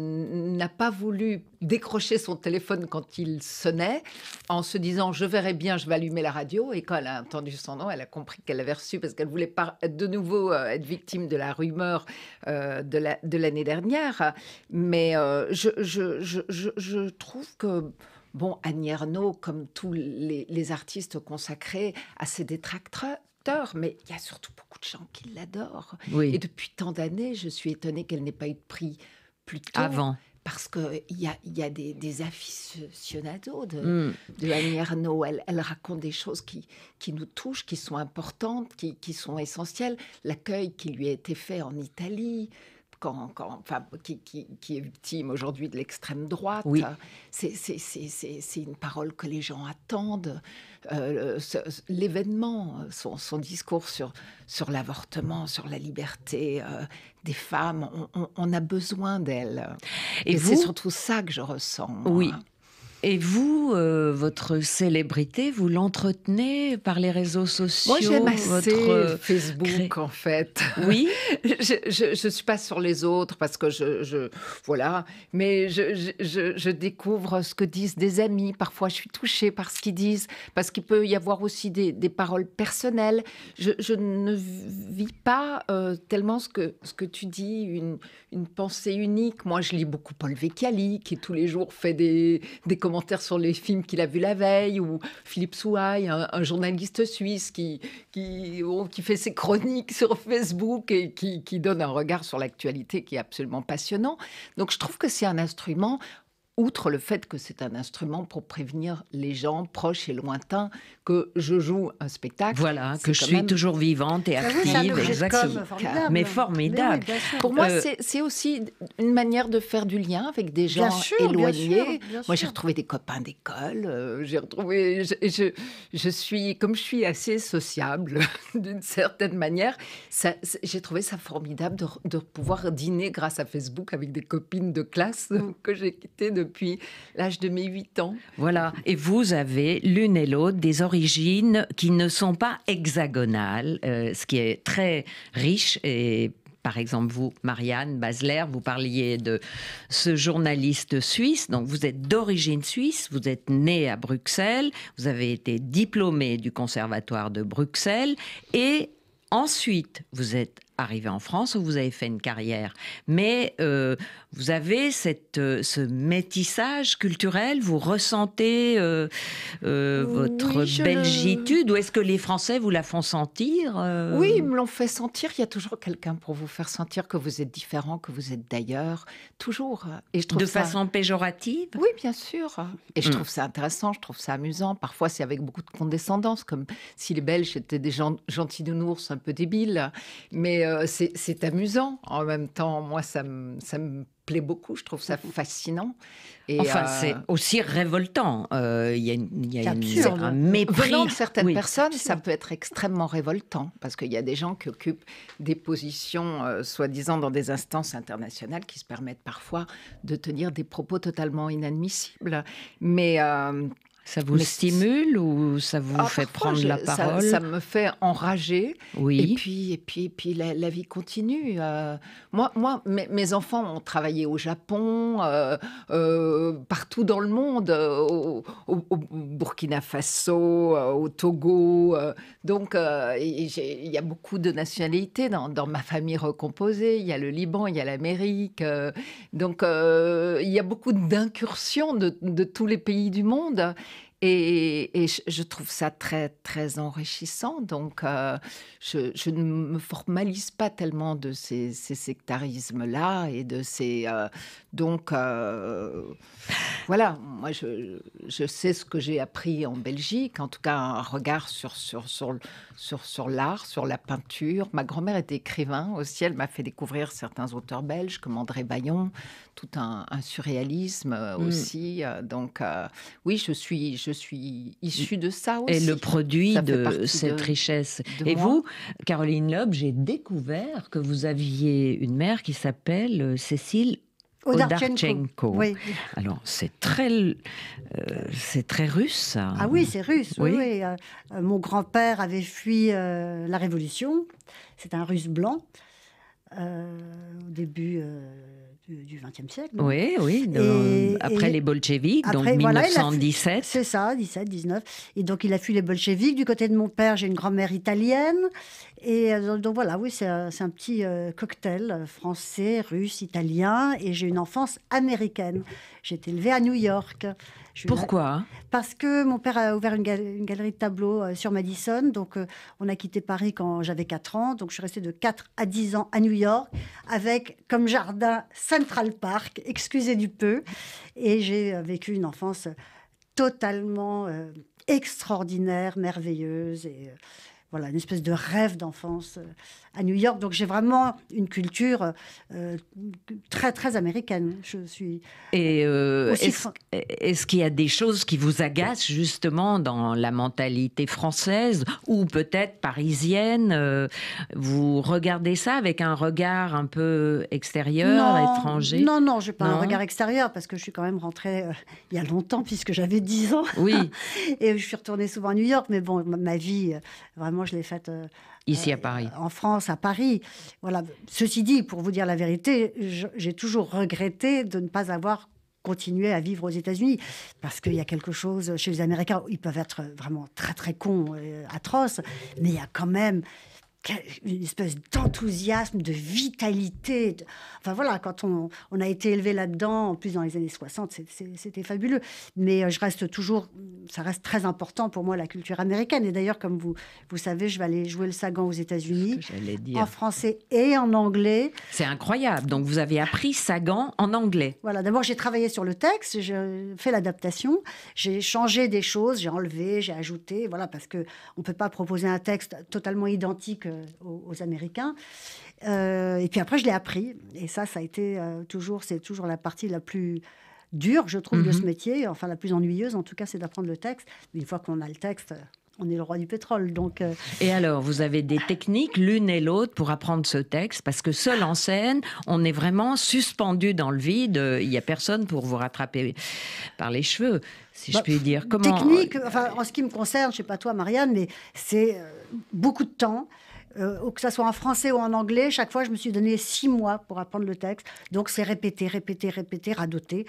n'a pas voulu décrocher son téléphone quand il sonnait en se disant je verrai bien, je vais allumer la radio. Et quand elle a entendu son nom, elle a compris qu'elle avait reçu parce qu'elle voulait pas de nouveau euh, être victime de la rumeur euh, de l'année dernière. Mais euh, je trouve que Bon, Annie comme tous les, artistes consacrés à ses détracteurs, mais il y a surtout beaucoup de gens qui l'adorent. Et depuis tant d'années, je suis étonnée qu'elle n'ait pas eu de prix plus tôt. Avant. Parce qu'il y a, des, des aficionados de, hmm. Elle, raconte des choses qui, nous touchent, qui sont importantes, qui sont essentielles. L'accueil qui lui a été fait en Italie, enfin, qui, est victime aujourd'hui de l'extrême droite. C'est une parole que les gens attendent. Euh, l'événement, son, discours sur, sur l'avortement, sur la liberté euh, des femmes, on, a besoin d'elle. Et, c'est surtout ça que je ressens. Oui. Et vous, euh, votre célébrité, vous l'entretenez par les réseaux sociaux Moi, j'aime assez euh, Facebook, en fait. Oui. je ne suis pas sur les autres parce que je. voilà. Mais je, découvre ce que disent des amis. Parfois, je suis touchée par ce qu'ils disent, parce qu'il peut y avoir aussi des, paroles personnelles. Je, ne vis pas euh, tellement ce que, ce que tu dis, une, pensée unique. Moi, je lis beaucoup Paul Vecchiali, qui tous les jours fait des, des commentaires commentaires sur les films qu'il a vus la veille, ou Philippe Souaille, un, journaliste suisse qui, oh, qui, fait ses chroniques sur Facebook et qui donne un regard sur l'actualité qui est absolument passionnant. Donc je trouve que c'est un instrument outre le fait que c'est un instrument pour prévenir les gens proches et lointains que je joue un spectacle. Voilà, que je suis toujours vivante et active. exactement. Mais formidable. pour moi, euh, c'est aussi une manière de faire du lien avec des gens éloignés. Moi, j'ai retrouvé des copains d'école. Euh, j'ai retrouvé. Je, suis, comme je suis assez sociable d'une certaine manière, j'ai trouvé ça formidable de, de, pouvoir dîner grâce à Facebook avec des copines de classe mm. que j'ai quittées de depuis l'âge de mes 8 ans. Voilà, et vous avez l'une et l'autre des origines qui ne sont pas hexagonales, euh, ce qui est très riche et par exemple, vous, Marianne Basler, vous parliez de ce journaliste suisse. Donc, vous êtes d'origine suisse, vous êtes née à Bruxelles, vous avez été diplômée du Conservatoire de Bruxelles et ensuite, vous êtes arrivé en France où vous avez fait une carrière, mais euh, vous avez cette, euh, ce métissage culturel, vous ressentez euh, votre belgitude, ou est-ce que les Français vous la font sentir Oui, ils me l'ont fait sentir, il y a toujours quelqu'un pour vous faire sentir que vous êtes différent, que vous êtes d'ailleurs, toujours. Et je trouve De façon péjorative Oui, bien sûr. Et je mm. trouve ça intéressant, je trouve ça amusant. Parfois, c'est avec beaucoup de condescendance, comme si les Belges étaient des gens gentils de nounours un peu débiles, mais euh, c'est c'est amusant. En même temps, moi, ça me, ça me plaît beaucoup. Je trouve ça mm-hmm. fascinant. Et enfin, euh, c'est aussi révoltant. Euh, il y a, y un mépris. Venant certaines personnes, ça peut être extrêmement révoltant parce qu'il y a des gens qui occupent des positions, soi-disant, dans des instances internationales qui se permettent parfois de tenir des propos totalement inadmissibles. Mais ça vous stimule ou ça vous fait prendre la parole ça, me fait enrager. Oui. Et puis, et puis, la, vie continue. Euh. moi, moi mes, enfants ont travaillé au Japon, euh, euh, partout dans le monde, au, Burkina Faso, au Togo. donc, il y a beaucoup de nationalités dans, ma famille recomposée. Il y a le Liban, il y a l'Amérique. donc, il y a beaucoup d'incursions de, de tous les pays du monde. Et, je trouve ça très, très enrichissant. Donc, euh, je, ne me formalise pas tellement de ces, sectarismes-là et de ces. Euh, donc. Euh, voilà, moi je, sais ce que j'ai appris en Belgique, en tout cas un regard sur, sur, sur, l'art, sur la peinture. Ma grand-mère était écrivain aussi, elle m'a fait découvrir certains auteurs belges comme André Bayon, tout un, surréalisme euh, hmm. aussi. Euh, donc euh, oui, je suis, je suis issue de ça aussi. Et le produit de cette richesse. Et vous, Caroline Loeb, j'ai découvert que vous aviez une mère qui s'appelle Cécile Odarchenko. Alors c'est très, euh, c'est très russe. Ah oui, c'est russe. Oui. Euh, mon grand-père avait fui euh, la Révolution. C'est un Russe blanc au début du XXe siècle. Oui, oui. après les bolcheviques, donc 1917. c'est ça, 17, 19. Et donc il a fui les bolcheviques. Du côté de mon père, j'ai une grand-mère italienne et euh, donc voilà, oui, c'est euh, un, petit euh, cocktail français, russe, italien. Et j'ai une enfance américaine. J'ai été élevée à New York. Pourquoi Parce que mon père a ouvert une, galerie de tableaux sur Madison. Donc, on a quitté Paris quand j'avais 4 ans. Donc, je suis restée de 4 à 10 ans à New York avec comme jardin Central Park, excusez du peu. Et j'ai vécu une enfance totalement extraordinaire, merveilleuse. Et voilà, une espèce de rêve d'enfance euh, à New York. Donc j'ai vraiment une culture euh, très très américaine. Je suis et euh, est-ce, qu'il y a des choses qui vous agacent justement dans la mentalité française ou peut-être parisienne Vous regardez ça avec un regard un peu extérieur, étranger Non, non, je n'ai pas un regard extérieur parce que je suis quand même rentrée il y a longtemps puisque j'avais 10 ans. Oui. et je suis retournée souvent à New York, mais bon, ma vie vraiment je l'ai faite. Euh, Ici à euh, Paris. En France, à Paris. Voilà. Ceci dit, pour vous dire la vérité, j'ai toujours regretté de ne pas avoir continué à vivre aux États-Unis. Parce qu'il y a quelque chose chez les Américains, ils peuvent être vraiment très très cons, atroces, mais il y a quand même une espèce d'enthousiasme, de vitalité. Enfin voilà, quand on, a été élevé là-dedans, en plus dans les années 60, c'était fabuleux. Mais euh, je reste toujours, ça reste très important pour moi la culture américaine. Et d'ailleurs, comme vous, vous savez, je vais aller jouer le Sagan aux États-Unis, en français et en anglais. C'est incroyable. Donc vous avez appris Sagan en anglais. Voilà, d'abord j'ai travaillé sur le texte, j'ai fait l'adaptation, j'ai changé des choses, j'ai enlevé, j'ai ajouté, voilà, parce que on peut pas proposer un texte totalement identique euh, aux, Américains. Euh, et puis après, je l'ai appris. Et ça, ça a été euh, toujours, c'est toujours la partie la plus dure, je trouve, de mhm. ce métier. Enfin, la plus ennuyeuse, en tout cas, c'est d'apprendre le texte. Mais une fois qu'on a le texte, on est le roi du pétrole. Donc Et alors, vous avez des techniques, l'une et l'autre, pour apprendre ce texte, parce que seul en scène, on est vraiment suspendu dans le vide. Il n'y a personne pour vous rattraper par les cheveux, si je bah, puis dire. Comment... Technique, enfin, en ce qui me concerne, je ne sais pas toi, Marianne, mais c'est beaucoup de temps. Euh, que ça soit en français ou en anglais, chaque fois, je me suis donné six mois pour apprendre le texte. Donc, c'est répéter, répéter, répéter, radoté,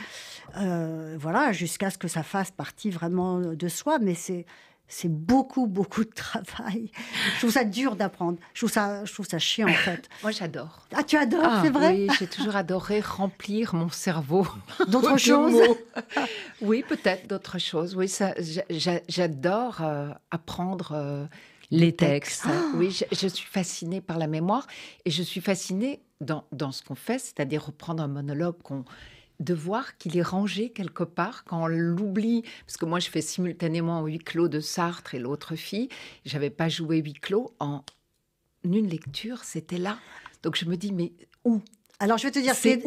euh, voilà, jusqu'à ce que ça fasse partie vraiment de soi. Mais c'est. C'est beaucoup, beaucoup de travail. Je trouve ça dur d'apprendre. Je trouve ça, je trouve ça chiant en fait. Moi, j'adore. Ah, tu adores, ah, c'est vrai Oui, j'ai toujours adoré remplir mon cerveau d'autres choses. oui, peut-être d'autres choses. Oui, ça, j'adore euh, apprendre les textes. Ah. oui, je, suis fascinée par la mémoire et je suis fascinée dans, dans ce qu'on fait, c'est-à-dire reprendre un monologue qu'on de voir qu'il est rangé quelque part quand on l'oublie. Parce que moi, je fais simultanément huit clos de Sartre et l'autre fille. J'avais pas joué huit clos en une lecture, c'était là. Donc je me dis, mais où alors, je vais te dire, c'est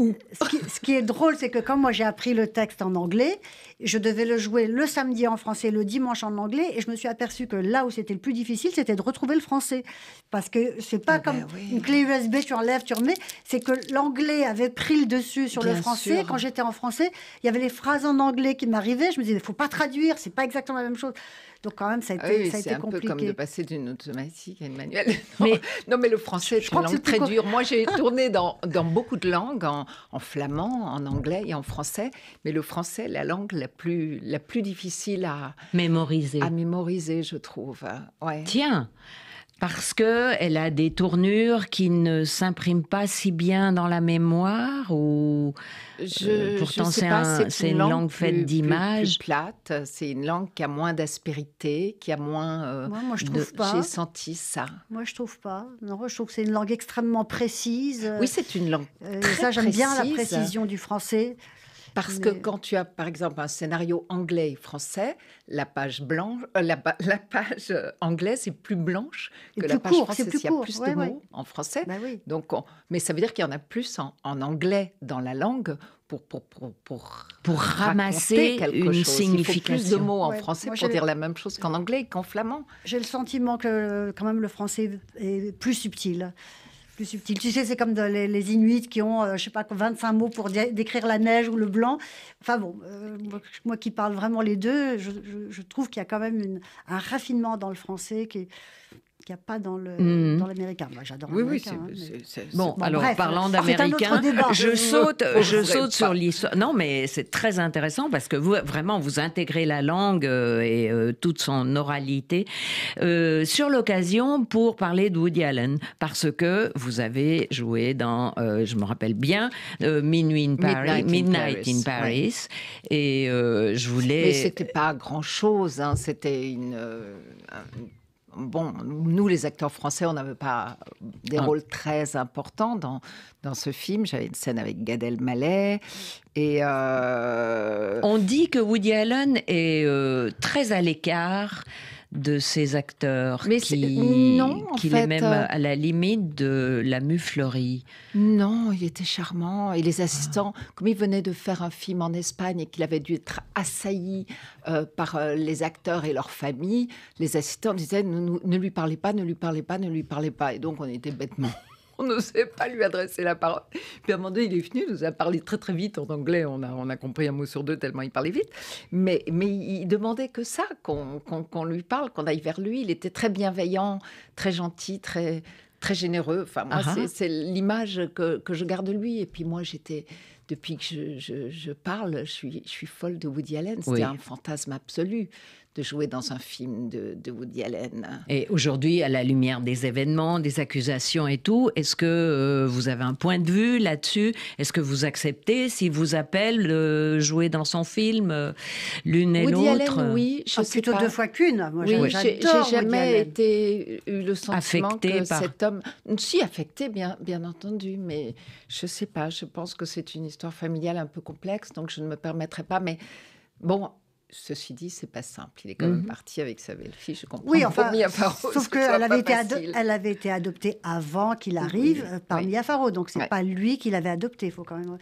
ce, qui, est drôle, c'est que quand moi j'ai appris le texte en anglais, je devais le jouer le samedi en français, le dimanche en anglais, et je me suis aperçu que là où c'était le plus difficile, c'était de retrouver le français. Parce que c'est pas eh ben comme une clé USB, tu enlèves, tu remets. C'est que l'anglais avait pris le dessus sur le français. Quand j'étais en français, il y avait les phrases en anglais qui m'arrivaient. Je me disais, il faut pas traduire, c'est pas exactement la même chose. Donc quand même, ça a ah été, ça un peu comme de passer d'une automatique à une manuelle. Non mais, le français est une langue très dure. Moi, j'ai tourné dans, dans, beaucoup de langues, en, flamand, en anglais et en français. Mais le français, la langue la plus, la plus difficile à mémoriser. À mémoriser, je trouve. Ouais. Tiens, parce que elle a des tournures qui ne s'impriment pas si bien dans la mémoire ou je, euh, pourtant c'est une, langue, faite d'images plate c'est une langue qui a moins d'aspérité qui a moins euh, moi, moi, je trouve pas j'ai senti ça moi je trouve pas non je trouve que c'est une langue extrêmement précise oui c'est une langue euh, ça j'aime bien la précision du français parce que quand tu as, par exemple, un scénario anglais-français, la page blanche, euh, la, page euh, anglaise est plus blanche que la page française. Plus Il y a plus de mots en français. Bah Donc, Mais ça veut dire qu'il y en a plus en, anglais dans la langue pour, pour, pour, pour, ramasser quelque chose. Il faut plus de mots en français pour dire la même chose qu'en anglais et qu'en flamand. J'ai le sentiment que quand même le français est plus subtil subtil. Tu sais, c'est comme les, Inuits qui ont, euh, je sais pas, 25 mots pour décrire la neige ou le blanc. Enfin bon, euh, moi, qui parle vraiment les deux, je, trouve qu'il y a quand même une, un raffinement dans le français qui est qu'il n'y a pas mhm. dans l'américain. Moi, j'adore oui, l'américain. Hein, bon, alors, parlant d'américain, je saute, je saute sur l'histoire. Non, mais c'est très intéressant parce que vous, vraiment, vous intégrez la langue euh, et euh, toute son oralité. Euh, sur l'occasion, pour parler de Woody Allen, parce que vous avez joué dans, je me rappelle bien, in Paris, Midnight, in Paris, et je voulais... Mais c'était pas grand-chose, hein. c'était une bon, nous les acteurs français, on n'avait pas des ah. rôles très importants dans, ce film. J'avais une scène avec Gad Elmaleh. Et euh, On dit que Woody Allen est euh, très à l'écart de ces acteurs Mais qui, qu'il est même euh, à la limite de la muflerie. Non, il était charmant. Et les assistants, comme il venait de faire un film en Espagne et qu'il avait dû être assailli euh, par euh, les acteurs et leurs familles, les assistants disaient ne lui parlez pas, ne lui parlez pas, ne lui parlez pas. Et donc on était bêtement on n'osait pas lui adresser la parole. Puis à un moment donné, il est venu, il nous a parlé très très vite en anglais, on a, on a compris un mot sur deux tellement il parlait vite. Mais, mais il demandait que ça, qu'on lui parle, qu'on aille vers lui. Il était très bienveillant, très gentil, très, très généreux. Enfin, ah ah. c'est l'image que, je garde de lui. Et puis moi, j'étais, depuis que je, parle, je suis, je suis folle de Woody Allen. C'est un fantasme absolu de jouer dans un film de, Woody Allen. Et aujourd'hui, à la lumière des événements, des accusations et tout, est-ce que euh, vous avez un point de vue là-dessus Est-ce que vous acceptez s'il vous appelle euh, jouer dans son film euh, l'une et l'autre Oui, je ah, plutôt deux fois qu'une. j'ai jamais été eu le sentiment affecté que par... cet homme, si affecté bien bien entendu, mais je ne sais pas. Je pense que c'est une histoire familiale un peu complexe, donc je ne me permettrai pas. Mais bon, Ceci dit, c'est pas simple. Il est quand même mhm. parti avec sa belle-fille. Je comprends. Oui, enfin, sauf qu'elle avait, été elle avait été adoptée avant qu'il arrive euh, par oui. Mia Donc, c'est n'est pas lui qui l'avait adoptée. Il faut quand même.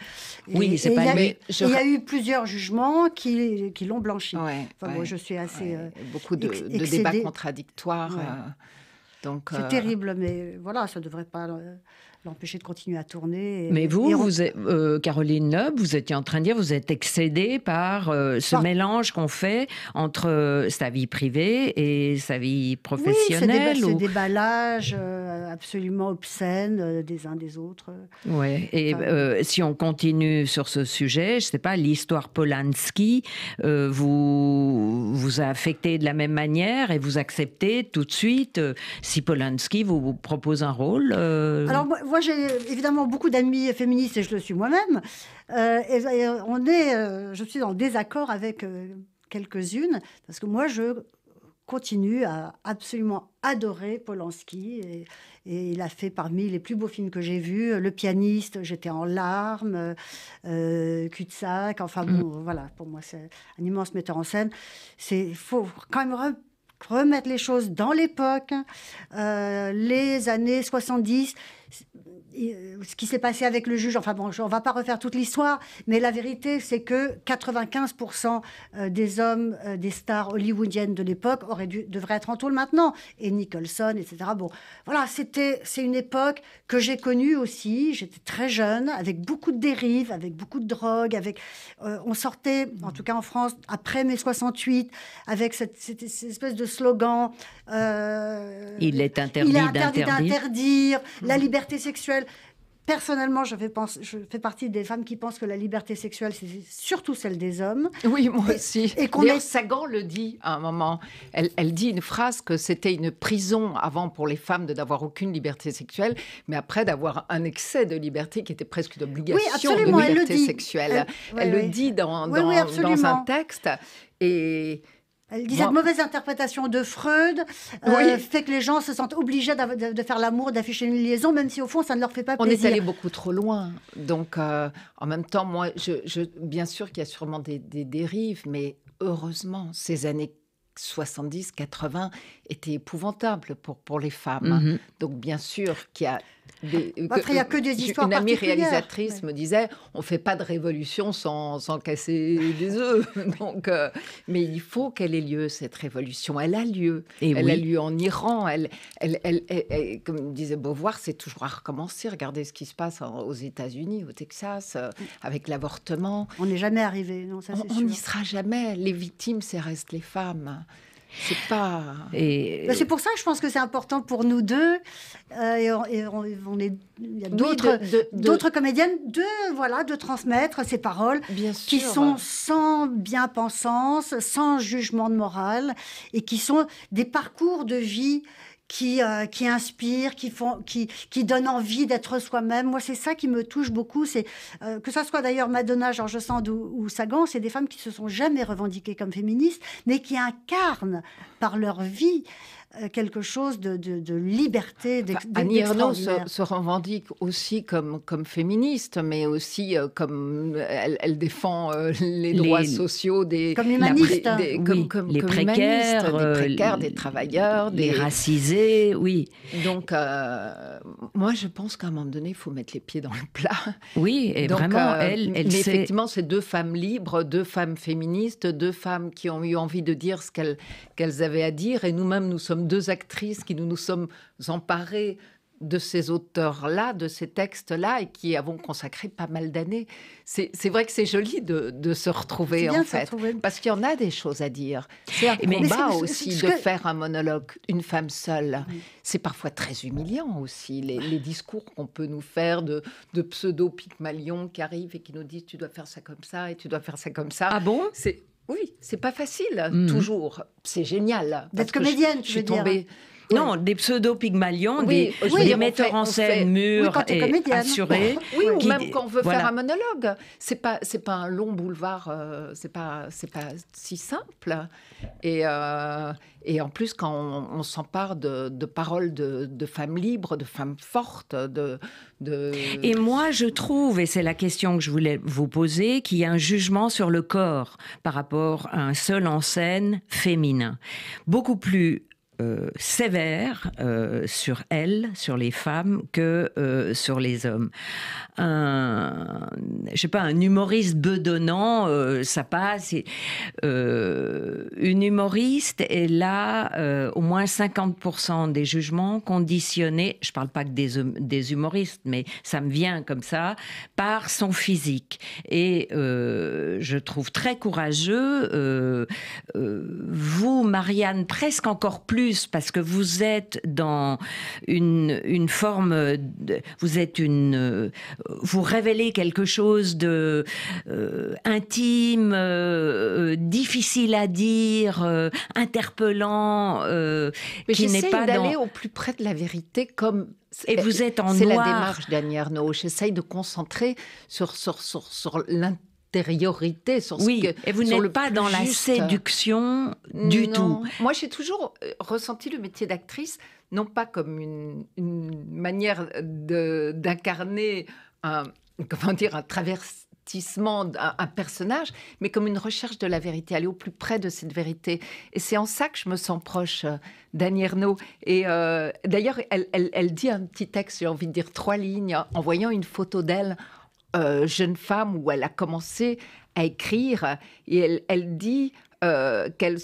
oui, c'est pas Il y, a eu plusieurs jugements qui, qui l'ont blanchi. enfin, je suis assez. Euh, beaucoup de, débats contradictoires. Euh, donc, c'est terrible, mais voilà, ça devrait pas l'empêcher de continuer à tourner. Mais vous, vous euh, Caroline Loeb, vous étiez en train de dire, vous êtes excédée par euh, ce mélange qu'on fait entre euh, sa vie privée et sa vie professionnelle. Oui, c'est des, absolument obscène des uns des autres. Ouais. Et si on continue sur ce sujet, je ne sais pas, l'histoire Polanski vous vous a affecté de la même manière et vous acceptez tout de suite si Polanski vous, propose un rôle. Alors moi, j'ai évidemment beaucoup d'amis féministes et je le suis moi-même. Euh, et, on est, euh, je suis en désaccord avec euh, quelques-unes parce que moi, je continue à absolument adorer Polanski. Et, il a fait parmi les plus beaux films que j'ai vus Le pianiste, J'étais en larmes, euh, Cul-de-sac. Enfin bon, mm. voilà, pour moi, c'est un immense metteur en scène. C'est faut quand même remettre les choses dans l'époque, les années 70 euh, ce qui s'est passé avec le juge, enfin bon, on ne va pas refaire toute l'histoire, mais la vérité, c'est que 95% euh, des hommes, euh, des stars hollywoodiennes de l'époque dû, devraient être en tôle maintenant. Et Nicholson, etc. Bon, voilà, c'était, c'est une époque que j'ai connue aussi. J'étais très jeune, avec beaucoup de dérives, avec beaucoup de drogues, avec, on sortait, en tout cas en France, après mai 68, avec cette, espèce de slogan. il est interdit d'interdire. La liberté sexuelle Personnellement, je fais, partie des femmes qui pensent que la liberté sexuelle, c'est surtout celle des hommes. Oui, moi aussi. Et Sagan le dit à un moment. Elle, dit une phrase que c'était une prison avant pour les femmes de n'avoir aucune liberté sexuelle, mais après d'avoir un excès de liberté qui était presque une obligation de liberté sexuelle. Elle, le dit dans, dans un texte. Et cette mauvaise interprétation de Freud euh, fait que les gens se sentent obligés de, faire l'amour, d'afficher une liaison, même si au fond, ça ne leur fait pas plaisir. On est allé beaucoup trop loin. Donc, euh, en même temps, moi, bien sûr qu'il y a sûrement des, dérives, mais heureusement, ces années 70, 80 étaient épouvantables pour, les femmes. Mm-hmm. Donc, bien sûr qu'il y a il n'y a que des histoires Une amie réalisatrice me disait, on ne fait pas de révolution sans, sans casser des œufs. Donc, euh, mais il faut qu'elle ait lieu, cette révolution. Elle a lieu. elle a lieu en Iran. Elle, elle, elle, comme disait Beauvoir, c'est toujours à recommencer. Regardez ce qui se passe aux États-Unis, au Texas, euh, avec l'avortement. On n'est jamais arrivé, On n'y sera jamais. Les victimes, c'est reste les femmes. C'est pas. Bah, c'est pour ça que je pense que c'est important pour nous deux. Euh, et on, est, il d'autres comédiennes de, voilà, de transmettre ces paroles qui sont sans bien-pensance, sans jugement de morale et qui sont des parcours de vie qui, euh, qui inspirent, qui, font, qui, qui donnent envie d'être soi-même. Moi, c'est ça qui me touche beaucoup. C'est euh, Que ce soit d'ailleurs Madonna, George Sand ou, ou Sagan, c'est des femmes qui se sont jamais revendiquées comme féministes, mais qui incarnent par leur vie euh, quelque chose de, liberté. Enfin, Annie Ernaux se, revendique aussi comme, comme féministe, mais aussi euh, comme elle, défend euh, les, droits sociaux des comme des, comme, comme, les précaires, des précaires, des travailleurs, des racisés, oui. Donc moi, je pense qu'à un moment donné, il faut mettre les pieds dans le plat. Oui, et vraiment, effectivement, c'est deux femmes libres, deux femmes féministes, deux femmes qui ont eu envie de dire ce qu'elles avaient à dire, et nous-mêmes, nous sommes deux actrices qui nous nous sommes emparées de ces auteurs-là, de ces textes-là, et qui avons consacré pas mal d'années. C'est vrai que c'est joli de, de, se retrouver, en fait, parce qu'il y en a des choses à dire. C'est un mais combat aussi de faire un monologue, une femme seule. C'est parfois très humiliant aussi, les, les discours qu'on peut nous faire de, de pseudo Pygmalion qui arrivent et qui nous disent « tu dois faire ça comme ça, et tu dois faire ça comme ça ». Ah bon C'est oui, c'est pas facile, mm. toujours. C'est génial. D'être comédienne, je, je suis tombée. Dire. Non, des pseudo-pygmalions, des, metteurs en scène mûrs et assurés. Oui, même quand on veut faire un monologue. C'est pas, c'est pas un long boulevard, euh, c'est pas, c'est pas si simple. Et, euh, et en plus, quand on, s'empare de, paroles de, femmes libres, de femmes fortes, de, de... Et moi, je trouve, et c'est la question que je voulais vous poser, qu'il y a un jugement sur le corps par rapport à un seul en scène féminin. Beaucoup plus euh, sévère euh, sur elles, sur les femmes, que euh, sur les hommes. Un, je sais pas, un humoriste bedonnant, ça passe. une humoriste est là au moins 50% des jugements conditionnés, je parle pas que des, hum, des, humoristes, mais ça me vient comme ça, par son physique. Et je trouve très courageux, vous, Marianne, presque encore plus parce que vous êtes dans une, forme, vous êtes une, euh, vous révélez quelque chose de euh, intime, euh, difficile à dire, interpellant, Mais qui pas d'aller au plus près de la vérité comme et vous êtes en C'est la démarche d'Annie Arnaud. J'essaye de concentrer sur, sur, sur, sur l'intérêt sur que, et vous n'êtes pas dans la séduction du tout. Moi, j'ai toujours euh, ressenti le métier d'actrice non pas comme une, manière d'incarner un comment dire un un, personnage, mais comme une recherche de la vérité, aller au plus près de cette vérité. Et c'est en ça que je me sens proche euh, d'Annie Et euh, d'ailleurs, elle, elle, dit un petit texte, j'ai envie de dire trois lignes, en voyant une photo d'elle euh, jeune femme où elle a commencé à écrire et elle, dit euh, qu'elle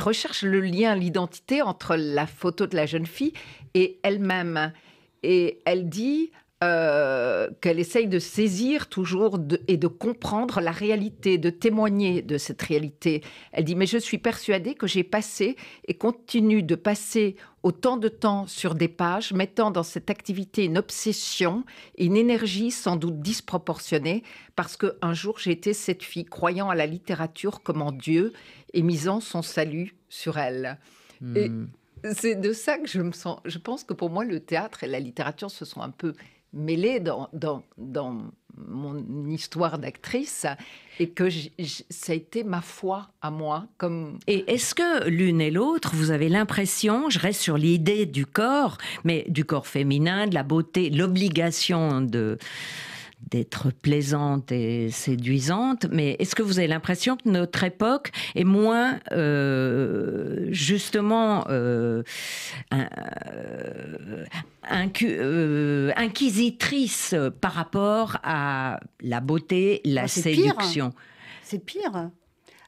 recherche le lien, l'identité entre la photo de la jeune fille et elle-même. Et elle dit euh, qu'elle essaye de saisir toujours de, et de comprendre la réalité, de témoigner de cette réalité. Elle dit, mais je suis persuadée que j'ai passé et continue de passer autant de temps sur des pages, mettant dans cette activité une obsession, une énergie sans doute disproportionnée, parce qu'un jour j'étais cette fille croyant à la littérature comme en Dieu et misant son salut sur elle. Et hmm. c'est de ça que je me sens. Je pense que pour moi, le théâtre et la littérature se sont un peu mêlée dans, dans, mon histoire d'actrice et que ça a été ma foi à moi. Comme... Et est-ce que l'une et l'autre, vous avez l'impression, je reste sur l'idée du corps, mais du corps féminin, de la beauté, l'obligation de d'être plaisante et séduisante, mais est-ce que vous avez l'impression que notre époque est moins euh, justement euh, euh, inquisitrice par rapport à la beauté, la séduction ah, C'est pire.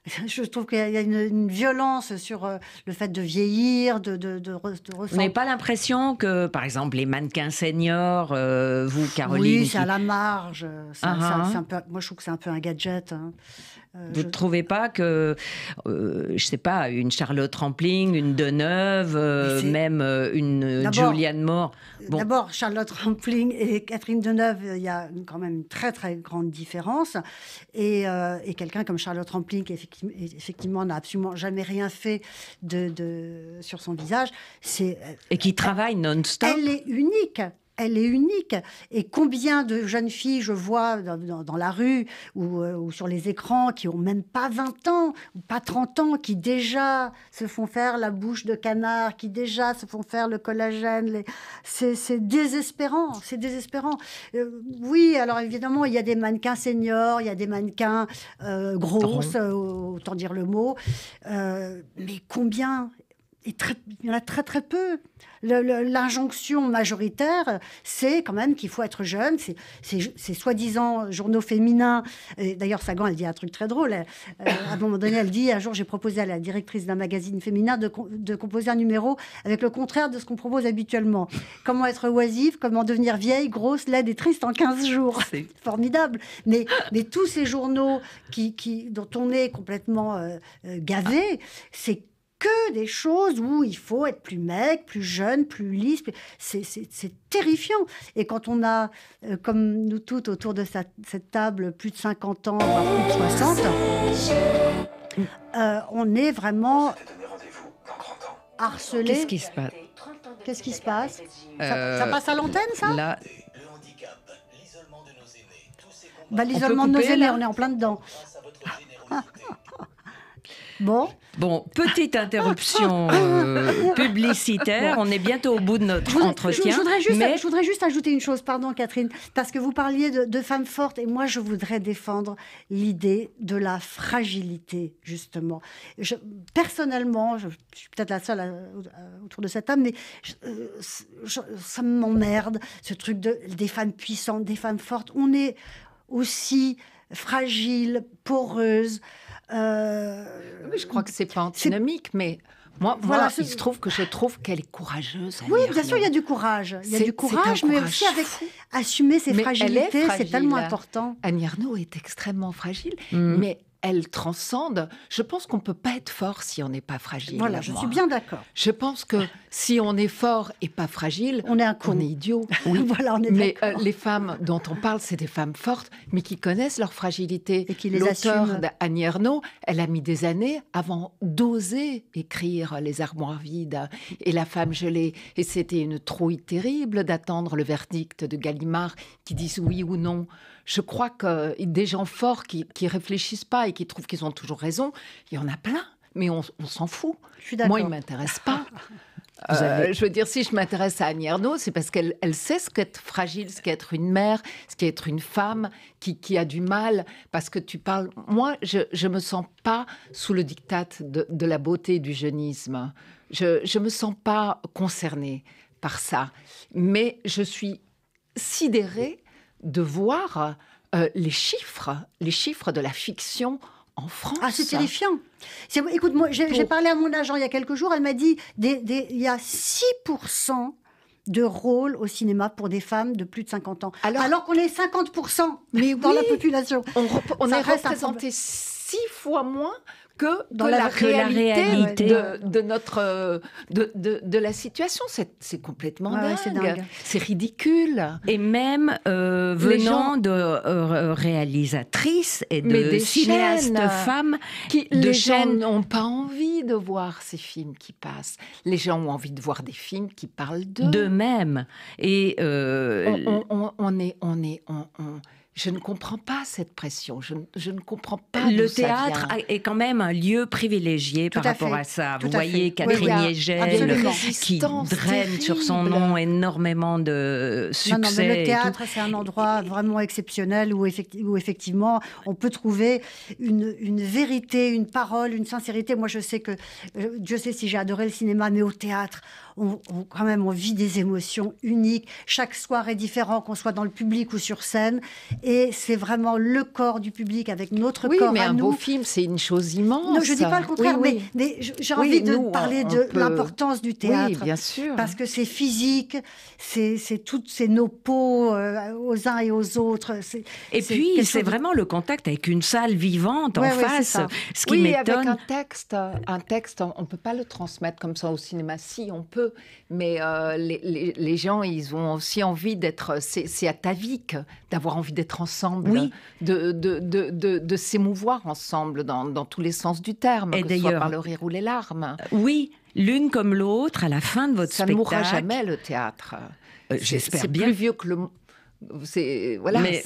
je trouve qu'il y a une, violence sur euh, le fait de vieillir, de, de, ressentir. Vous n'avez pas l'impression que, par exemple, les mannequins seniors, euh, vous, Caroline Oui, c'est à la marge. Euh, ah ah. un, moi, je trouve que c'est un peu un gadget. Hein. Euh, Vous ne trouvez pas que, euh, je ne sais pas, une Charlotte Rampling, une Deneuve, euh, même une Julianne Moore D'abord, Charlotte Rampling et Catherine Deneuve, il y a quand même une très très grande différence. Et, quelqu'un comme Charlotte Rampling, qui effectivement, effectivement n'a absolument jamais rien fait de, sur son visage, c'est... Et qui travaille non-stop. Elle est unique elle est unique. Et combien de jeunes filles je vois dans, la rue euh, ou, sur les écrans qui ont même pas 20 ans ou pas 30 ans, qui déjà se font faire la bouche de canard, qui déjà se font faire le collagène. Les... C'est désespérant, c'est désespérant. Euh, oui, alors évidemment, il y a des mannequins seniors, il y a des mannequins euh, grosses, autant dire le mot. mais combien il y en a très très peu. L'injonction majoritaire, c'est quand même qu'il faut être jeune. Ces soi-disant journaux féminins, d'ailleurs Sagan, elle dit un truc très drôle. Euh, à un moment donné, elle dit, un jour j'ai proposé à la directrice d'un magazine féminin de, composer un numéro avec le contraire de ce qu'on propose habituellement. Comment être oisive, comment devenir vieille, grosse, laide et triste en 15 jours. C'est formidable. Mais, mais tous ces journaux qui, dont on est complètement euh, euh, gavé, c'est que des choses où il faut être plus mec, plus jeune, plus lisse. C'est terrifiant. Et quand on a, euh, comme nous toutes autour de cette table, plus de 50 ans, voire plus de 60, euh, on est vraiment harcelé. Qu'est-ce qui se passe Qu'est-ce qui se passe ça, euh, passe à l'antenne, ça bah, L'isolement de nos aînés, bah, on est en plein dedans. Bon. petite interruption euh, publicitaire. On est bientôt au bout de notre je, entretien. Je, voudrais juste, ajouter une chose, pardon Catherine, parce que vous parliez de, femmes fortes et moi je voudrais défendre l'idée de la fragilité, justement. personnellement, je, suis peut-être la seule autour de cette table, mais euh, ça m'emmerde ce truc de, des femmes puissantes, des femmes fortes. On est aussi fragiles, poreuses. Euh, je crois que c'est pas antinomique, mais moi, voilà, moi, il se trouve que je trouve qu'elle est courageuse. oui, bien sûr, il y a du courage. Il y a du courage, mais aussi avec assumer ses fragilités, c'est tellement important. Annie Arnaud est extrêmement fragile, mm. mais elle transcende. Je pense qu'on ne peut pas être fort si on n'est pas fragile. Voilà, je suis bien d'accord. Je pense que si on est fort et pas fragile, on est un con. On est idiot. Oui, voilà, on est Mais euh, les femmes dont on parle, c'est des femmes fortes, mais qui connaissent leur fragilité. Et qui les L'auteur d'Annie Ernaux, elle a mis des années avant d'oser écrire Les armoires vides et La femme gelée. Et c'était une trouille terrible d'attendre le verdict de Gallimard qui dise oui ou non je crois que euh, des gens forts qui, ne réfléchissent pas et qui trouvent qu'ils ont toujours raison, il y en a plein, mais on, s'en fout. Moi, ils m'intéressent pas. Euh, je veux dire, si je m'intéresse à Annie Ernaux, c'est parce qu'elle sait ce qu'être fragile, ce être une mère, ce être une femme qui, a du mal, parce que tu parles... Moi, je ne me sens pas sous le diktat de, de la beauté du jeunisme. Je ne me sens pas concernée par ça. Mais je suis sidérée de voir euh, les chiffres, les chiffres de la fiction en France. Ah, c'est terrifiant. Écoute, moi, j'ai parlé à mon agent il y a quelques jours, elle m'a dit il y a 6% de rôles au cinéma pour des femmes de plus de 50 ans. Alors, qu'on est 50% mais dans la population. On, on est représenté 6 fois moins que dans la, réalité de, notre de, de, la situation. C'est complètement dingue. C'est ridicule. Et même euh, venant de réalisatrice euh, réalisatrices et de cinéastes femmes, les gens n'ont pas envie de voir ces films qui passent. Les gens ont envie de voir des films qui parlent d'eux. de mêmes Et euh, on, est on est je ne comprends pas cette pression. Je, ne comprends pas. Le théâtre est quand même un lieu privilégié par rapport à ça. Vous voyez Catherine oui, qui draine sur son nom énormément de succès. le théâtre, c'est un endroit vraiment exceptionnel où, effectivement on peut trouver une, une, vérité, une parole, une sincérité. Moi, je sais que euh, Dieu sait si j'ai adoré le cinéma, mais au théâtre on, quand même, on vit des émotions uniques. Chaque soir est différent, qu'on soit dans le public ou sur scène. Et c'est vraiment le corps du public avec notre à corps. Oui, mais un beau film, c'est une chose immense. Non, je ne dis pas le contraire, mais, j'ai envie de parler de l'importance du théâtre. bien sûr. Parce que c'est physique, c'est toutes ces nos peaux euh, aux uns et aux autres. Et puis, c'est vraiment le contact avec une salle vivante en face. Ce qui oui, avec un texte, un texte, on ne peut pas le transmettre comme ça au cinéma. Si, on peut mais euh, les, gens, ils ont aussi envie d'être. C'est atavique d'avoir envie d'être ensemble, de, de, de, de, s'émouvoir ensemble dans, dans, tous les sens du terme, Et que ce soit par le rire ou les larmes. Oui, l'une comme l'autre, à la fin de votre spectacle. Ça ne mourra jamais le théâtre. Euh, j'espère bien. C'est plus vieux que le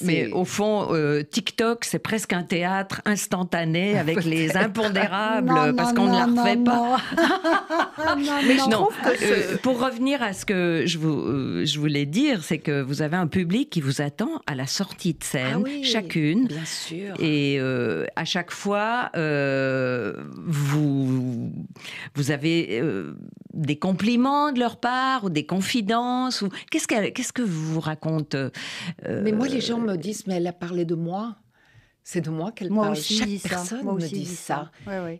mais, au fond, euh, TikTok, c'est presque un théâtre instantané avec les impondérables parce qu'on ne la refait pas. je trouve que euh, pour revenir à ce que euh, je, voulais dire, c'est que vous avez un public qui vous attend à la sortie de scène, ah chacune. Bien sûr. Et à chaque fois, vous, avez des compliments de leur part ou des confidences. Ou... Qu'est-ce, que, qu'est-ce que vous raconte mais moi, les gens euh, me disent, mais elle a parlé de moi. C'est de moi qu'elle parle. Chaque personne me dit ça.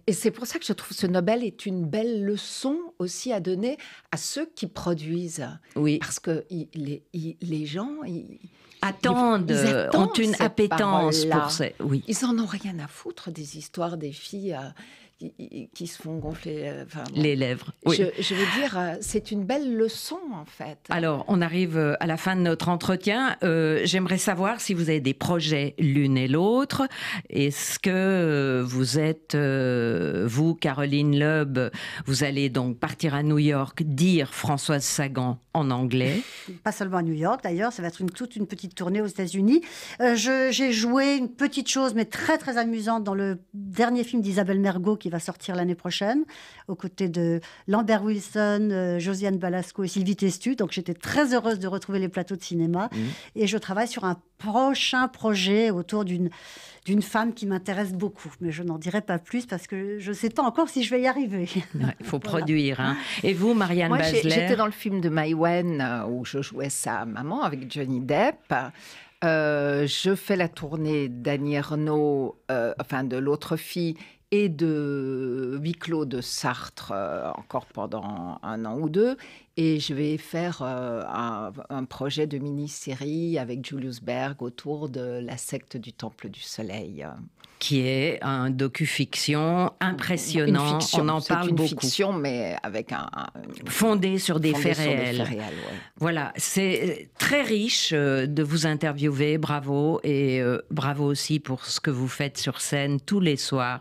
Et c'est pour ça que je trouve ce Nobel est une belle leçon aussi à donner à ceux qui produisent. Oui. Parce que les, les, gens ils, euh, attendent, ont une appétence pour ça. Oui. Ils en ont rien à foutre des histoires des filles. Euh, qui, se font gonfler euh, les lèvres. Je, veux dire, euh, c'est une belle leçon en fait. Alors, on arrive euh, à la fin de notre entretien. J'aimerais savoir si vous avez des projets l'une et l'autre. Est-ce que vous êtes, vous, Caroline Loeb, vous allez donc partir à New York dire Françoise Sagan en anglais Pas seulement à New York d'ailleurs, ça va être une, toute une petite tournée aux États-Unis. J'ai joué une petite chose, mais très très amusante dans le dernier film d'Isabelle Mergot qui va sortir l'année prochaine, aux côtés de Lambert Wilson, euh, Josiane Balasco et Sylvie Testu. Donc j'étais très heureuse de retrouver les plateaux de cinéma. Mhm. Et je travaille sur un prochain projet autour d'une d'une femme qui m'intéresse beaucoup. Mais je n'en dirai pas plus parce que je ne sais pas encore si je vais y arriver. Il faut produire. Hein. Et vous, Marianne Moi, J'étais dans le film de Maïwen euh, où je jouais sa maman avec Johnny Depp. Euh, je fais la tournée d'Annie Renault, enfin de l'autre fille, et de huis clos de Sartre euh, encore pendant un an ou deux, et je vais faire euh, un, projet de mini-série avec Julius Berg autour de la secte du Temple du Soleil. Qui est un docu-fiction impressionnant. Fiction, On en parle une beaucoup. fiction, mais avec un. Fondée fondé sur des faits réels. Voilà, c'est euh, très riche euh, de vous interviewer. Bravo. Et bravo aussi pour ce que vous faites sur scène tous les soirs.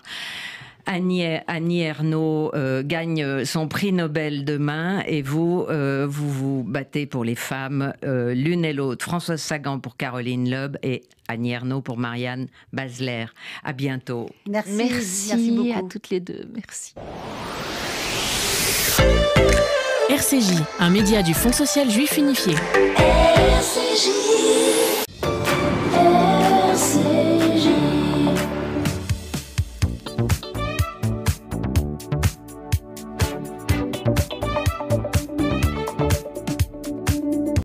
Annie, er-, Annie euh, gagne euh, son prix Nobel demain et vous, euh, vous vous battez pour les femmes l'une et l'autre. Françoise Sagan pour Caroline Loeb et Annie Ernaux pour Marianne Basler. À bientôt. Merci, beaucoup. à toutes les deux. Merci. RCJ, un média du Fonds social juif unifié.